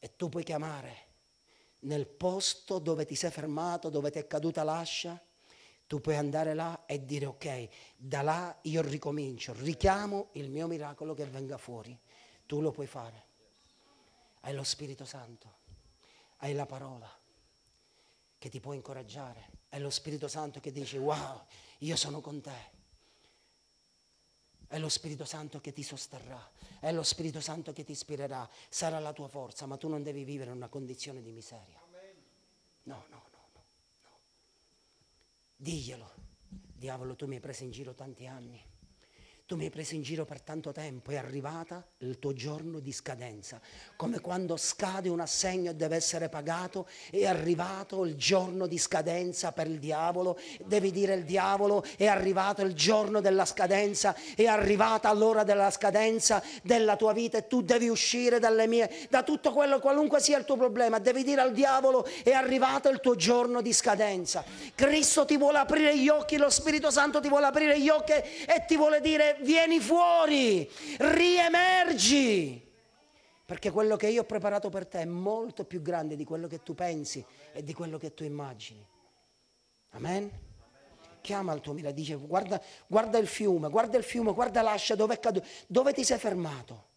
E tu puoi chiamare nel posto dove ti sei fermato, dove ti è caduta l'ascia, tu puoi andare là e dire ok, da là io ricomincio, richiamo il mio miracolo che venga fuori. Tu lo puoi fare. Hai lo Spirito Santo hai la parola che ti può incoraggiare, è lo Spirito Santo che dice wow, io sono con te. È lo Spirito Santo che ti sosterrà, è lo Spirito Santo che ti ispirerà, sarà la tua forza, ma tu non devi vivere in una condizione di miseria. No, no, no, no, no. Diglielo, diavolo, tu mi hai preso in giro tanti anni tu mi hai preso in giro per tanto tempo, è arrivata il tuo giorno di scadenza, come quando scade un assegno e deve essere pagato, è arrivato il giorno di scadenza per il diavolo, devi dire al diavolo, è arrivato il giorno della scadenza, è arrivata l'ora della scadenza della tua vita e tu devi uscire dalle mie, da tutto quello, qualunque sia il tuo problema, devi dire al diavolo, è arrivato il tuo giorno di scadenza. Cristo ti vuole aprire gli occhi, lo Spirito Santo ti vuole aprire gli occhi e ti vuole dire vieni fuori, riemergi. Perché quello che io ho preparato per te è molto più grande di quello che tu pensi e di quello che tu immagini. Amen? Chiama il tuo miracolo, dice guarda, guarda il fiume, guarda il fiume, guarda l'ascia dove è caduto, dove ti sei fermato.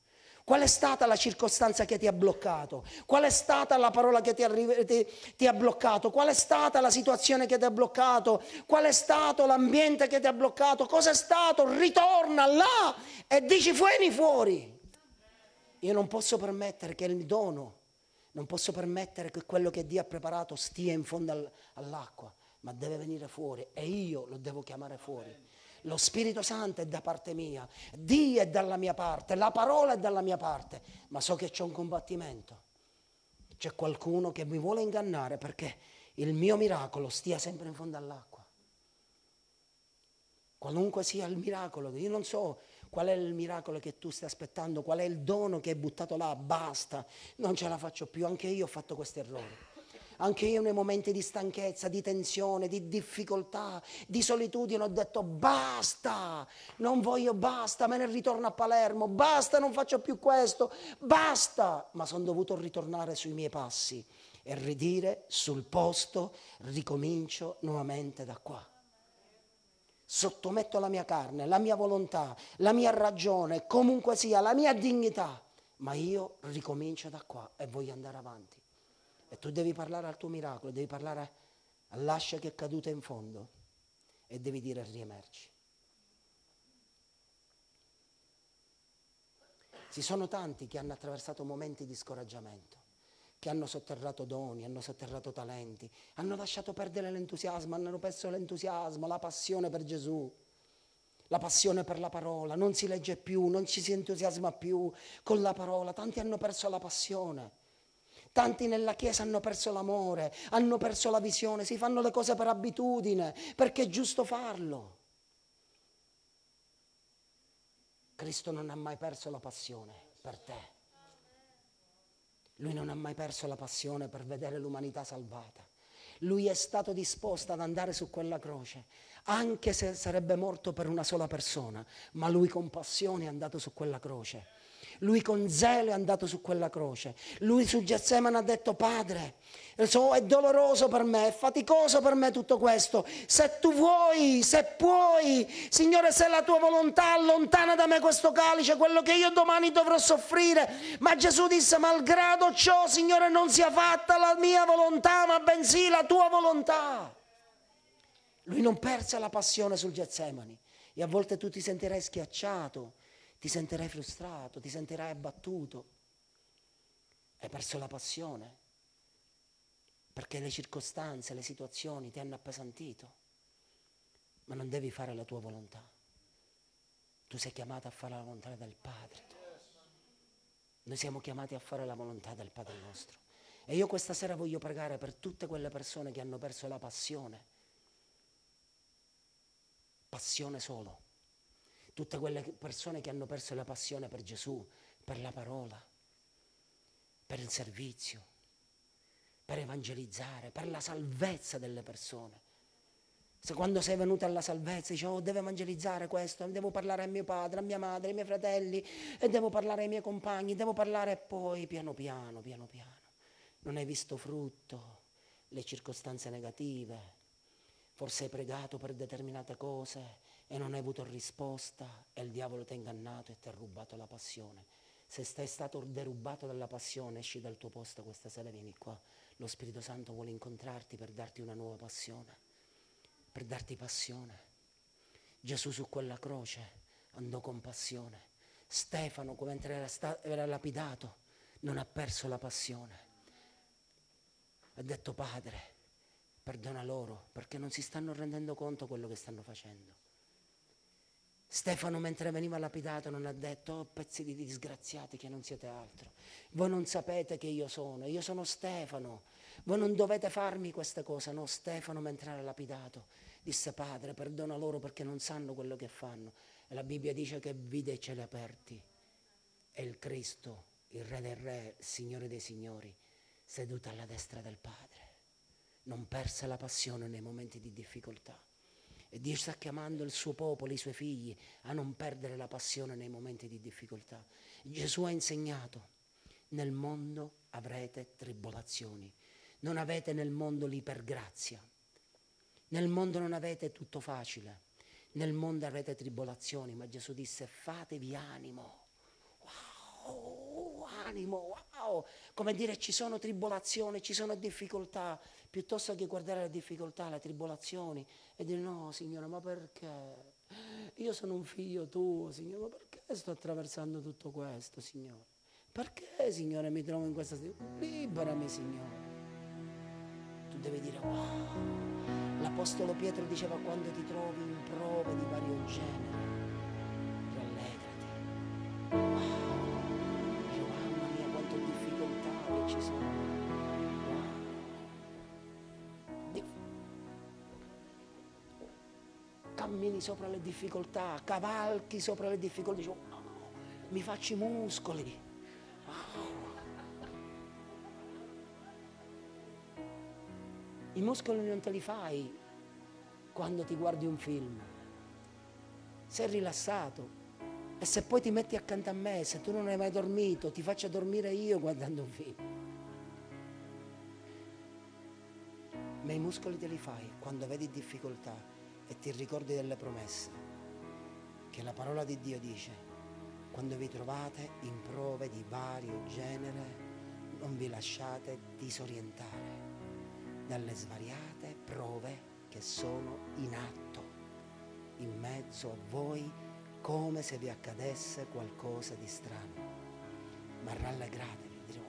Qual è stata la circostanza che ti ha bloccato? Qual è stata la parola che ti ha, ti, ti ha, bloccato? Qual è stata la situazione che ti ha bloccato? Qual è stato l'ambiente che ti ha bloccato? Cos'è stato? Ritorna là e dici fuori fuori. Io non posso permettere che il dono, non posso permettere che quello che Dio ha preparato stia in fondo all'acqua, ma deve venire fuori e io lo devo chiamare fuori. Lo Spirito Santo è da parte mia, Dio è dalla mia parte, la parola è dalla mia parte, ma so che c'è un combattimento. C'è qualcuno che mi vuole ingannare perché il mio miracolo stia sempre in fondo all'acqua. Qualunque sia il miracolo, io non so qual è il miracolo che tu stai aspettando, qual è il dono che hai buttato là, basta, non ce la faccio più, anche io ho fatto questo errore anche io nei momenti di stanchezza, di tensione, di difficoltà, di solitudine ho detto basta, non voglio basta, me ne ritorno a Palermo, basta, non faccio più questo, basta, ma sono dovuto ritornare sui miei passi e ridire sul posto, ricomincio nuovamente da qua sottometto la mia carne, la mia volontà, la mia ragione, comunque sia, la mia dignità, ma io ricomincio da qua e voglio andare avanti. E tu devi parlare al tuo miracolo, devi parlare all'ascia che è caduta in fondo e devi dire riemerci. Ci sono tanti che hanno attraversato momenti di scoraggiamento, che hanno sotterrato doni, hanno sotterrato talenti, hanno lasciato perdere l'entusiasmo, hanno perso l'entusiasmo, la passione per Gesù, la passione per la parola, non si legge più, non ci si entusiasma più con la parola, tanti hanno perso la passione. Tanti nella Chiesa hanno perso l'amore, hanno perso la visione, si fanno le cose per abitudine, perché è giusto farlo. Cristo non ha mai perso la passione per te. Lui non ha mai perso la passione per vedere l'umanità salvata. Lui è stato disposto ad andare su quella croce, anche se sarebbe morto per una sola persona, ma lui con passione è andato su quella croce lui con zelo è andato su quella croce. Lui su Getsemane ha detto, Padre, è doloroso per me, è faticoso per me tutto questo. Se tu vuoi, se puoi, Signore, se è la tua volontà allontana da me questo calice, quello che io domani dovrò soffrire. Ma Gesù disse, malgrado ciò, Signore, non sia fatta la mia volontà, ma bensì la tua volontà. Lui non perse la passione sul Getsemani. E a volte tu ti sentirai schiacciato, ti sentirai frustrato, ti sentirai abbattuto, hai perso la passione, perché le circostanze, le situazioni ti hanno appesantito, ma non devi fare la tua volontà. Tu sei chiamato a fare la volontà del Padre. Noi siamo chiamati a fare la volontà del Padre nostro. E io questa sera voglio pregare per tutte quelle persone che hanno perso la passione. Passione solo tutte quelle persone che hanno perso la passione per Gesù, per la parola, per il servizio, per evangelizzare, per la salvezza delle persone. Se quando sei venuto alla salvezza dici, oh, devo evangelizzare questo, devo parlare a mio padre, a mia madre, ai miei fratelli, e devo parlare ai miei compagni, devo parlare e poi piano piano, piano piano. Non hai visto frutto, le circostanze negative, forse hai pregato per determinate cose, e non hai avuto risposta e il diavolo ti ha ingannato e ti ha rubato la passione. Se stai stato derubato dalla passione, esci dal tuo posto questa sera, e vieni qua. Lo Spirito Santo vuole incontrarti per darti una nuova passione, per darti passione. Gesù su quella croce andò con passione. Stefano, mentre era, sta- era lapidato, non ha perso la passione. Ha detto, Padre, perdona loro perché non si stanno rendendo conto quello che stanno facendo. Stefano mentre veniva lapidato non ha detto, oh pezzi di disgraziati che non siete altro, voi non sapete che io sono, io sono Stefano, voi non dovete farmi questa cosa, no Stefano mentre era lapidato disse padre perdona loro perché non sanno quello che fanno e la Bibbia dice che vide i cieli aperti e il Cristo, il re del re, il signore dei signori, seduto alla destra del padre, non perse la passione nei momenti di difficoltà. E Dio sta chiamando il suo popolo, i suoi figli, a non perdere la passione nei momenti di difficoltà. Gesù ha insegnato, nel mondo avrete tribolazioni, non avete nel mondo l'ipergrazia, nel mondo non avete tutto facile, nel mondo avrete tribolazioni, ma Gesù disse fatevi animo. Wow, animo, wow! Come dire ci sono tribolazioni, ci sono difficoltà, piuttosto che guardare le difficoltà, le tribolazioni e dire no Signore, ma perché? Io sono un figlio tuo, Signore, ma perché sto attraversando tutto questo, Signore? Perché, Signore, mi trovo in questa situazione? Liberami, Signore. Tu devi dire wow. L'Apostolo Pietro diceva quando ti trovi in prove di vario genere, rallegrati. Wow, Giovanna mia, quante difficoltà che ci sono. cammini sopra le difficoltà, cavalchi sopra le difficoltà, dicevo, no, mi faccio i muscoli. I muscoli non te li fai quando ti guardi un film. Sei rilassato. E se poi ti metti accanto a me, se tu non hai mai dormito, ti faccio dormire io guardando un film. Ma i muscoli te li fai quando vedi difficoltà e ti ricordi delle promesse che la parola di Dio dice, quando vi trovate in prove di vario genere, non vi lasciate disorientare dalle svariate prove che sono in atto in mezzo a voi come se vi accadesse qualcosa di strano. Ma rallegratevi, diremo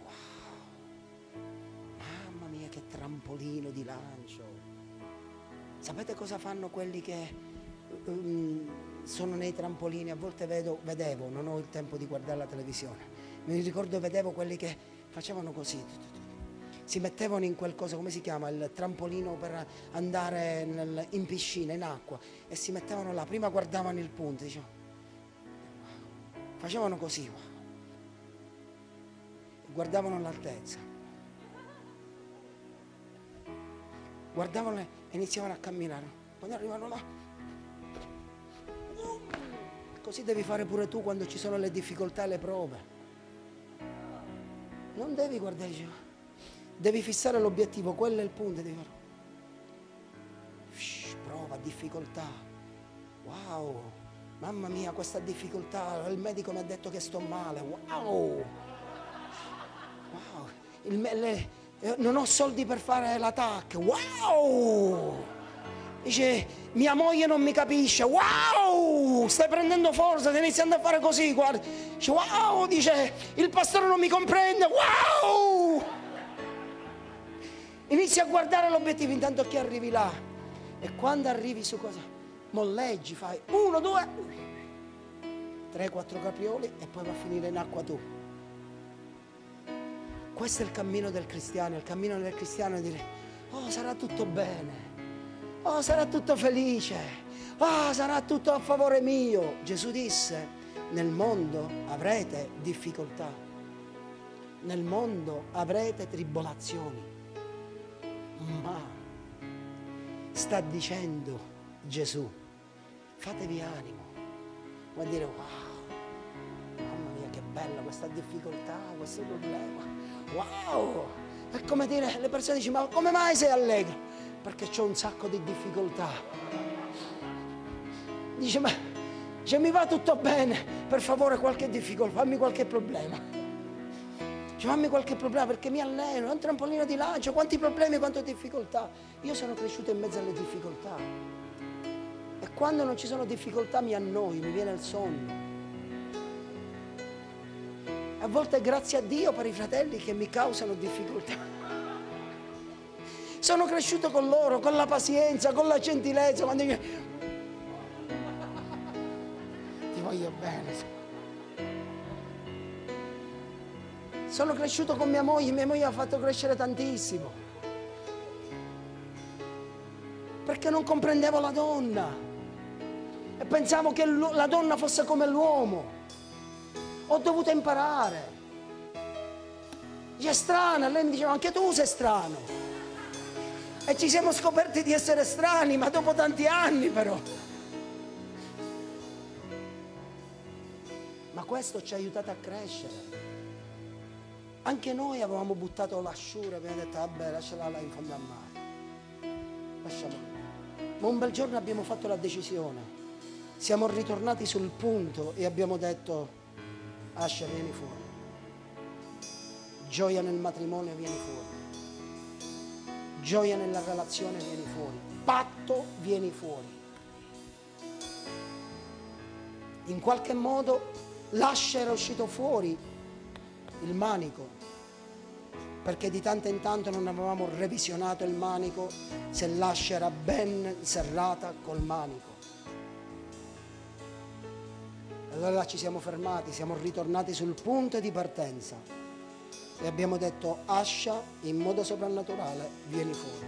wow, mamma mia che trampolino di lancio, Sapete cosa fanno quelli che um, sono nei trampolini? A volte vedo, vedevo, non ho il tempo di guardare la televisione. Mi ricordo, vedevo quelli che facevano così. Si mettevano in qualcosa, come si chiama, il trampolino per andare nel, in piscina, in acqua, e si mettevano là. Prima guardavano il punto, dicevano, facevano così, guardavano l'altezza, guardavano le, e iniziavano a camminare. Quando arrivano là, così devi fare pure tu quando ci sono le difficoltà e le prove. Non devi guardare, devi fissare l'obiettivo, quello è il punto. Devi fare. Shhh, prova, difficoltà. Wow, mamma mia, questa difficoltà, il medico mi ha detto che sto male. Wow, wow. Il, le, eh, non ho soldi per fare la Wow! Dice, mia moglie non mi capisce. Wow! Stai prendendo forza, stai iniziando a fare così, guarda. Dice, wow! Dice, il pastore non mi comprende. Wow! Inizia a guardare l'obiettivo intanto che arrivi là. E quando arrivi su cosa? Molleggi, fai uno, due, tre, quattro caprioli e poi va a finire in acqua tu. Questo è il cammino del cristiano, il cammino del cristiano è dire, oh sarà tutto bene, oh sarà tutto felice, oh sarà tutto a favore mio. Gesù disse, nel mondo avrete difficoltà, nel mondo avrete tribolazioni, ma sta dicendo Gesù, fatevi animo, vuol dire wow, mamma mia che bella questa difficoltà, questo problema wow! È come dire, le persone dicono, ma come mai sei allegro? Perché ho un sacco di difficoltà. Dice, ma se mi va tutto bene, per favore qualche difficoltà, fammi qualche problema. Dice, fammi qualche problema perché mi alleno, è un trampolino di lancio, quanti problemi, quante difficoltà. Io sono cresciuto in mezzo alle difficoltà. E quando non ci sono difficoltà mi annoio, mi viene il sonno a volte grazie a Dio per i fratelli che mi causano difficoltà. Sono cresciuto con loro, con la pazienza, con la gentilezza. Quando io... Ti voglio bene. Sono cresciuto con mia moglie, mia moglie ha fatto crescere tantissimo. Perché non comprendevo la donna e pensavo che la donna fosse come l'uomo. Ho dovuto imparare. Gli è strano, e lei mi diceva, anche tu sei strano. E ci siamo scoperti di essere strani, ma dopo tanti anni però. Ma questo ci ha aiutato a crescere. Anche noi avevamo buttato l'asciura, abbiamo detto, vabbè, lasciala là in fondo al mare. Lasciamola. Ma un bel giorno abbiamo fatto la decisione. Siamo ritornati sul punto e abbiamo detto, Ascia, vieni fuori. Gioia nel matrimonio, vieni fuori. Gioia nella relazione, vieni fuori. Patto, vieni fuori. In qualche modo l'ascia era uscito fuori il manico, perché di tanto in tanto non avevamo revisionato il manico se l'ascia era ben serrata col manico. Allora là ci siamo fermati, siamo ritornati sul punto di partenza e abbiamo detto Ascia in modo soprannaturale vieni fuori.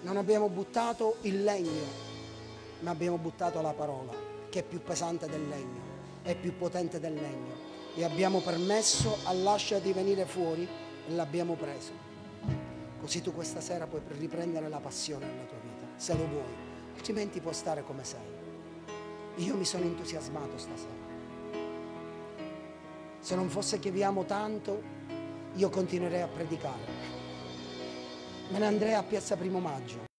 Non abbiamo buttato il legno, ma abbiamo buttato la parola, che è più pesante del legno, è più potente del legno. E abbiamo permesso all'ascia di venire fuori e l'abbiamo preso. Così tu questa sera puoi riprendere la passione nella tua vita, se lo vuoi, altrimenti puoi stare come sei. Io mi sono entusiasmato stasera. Se non fosse che vi amo tanto, io continuerei a predicare. Me ne andrei a Piazza Primo Maggio.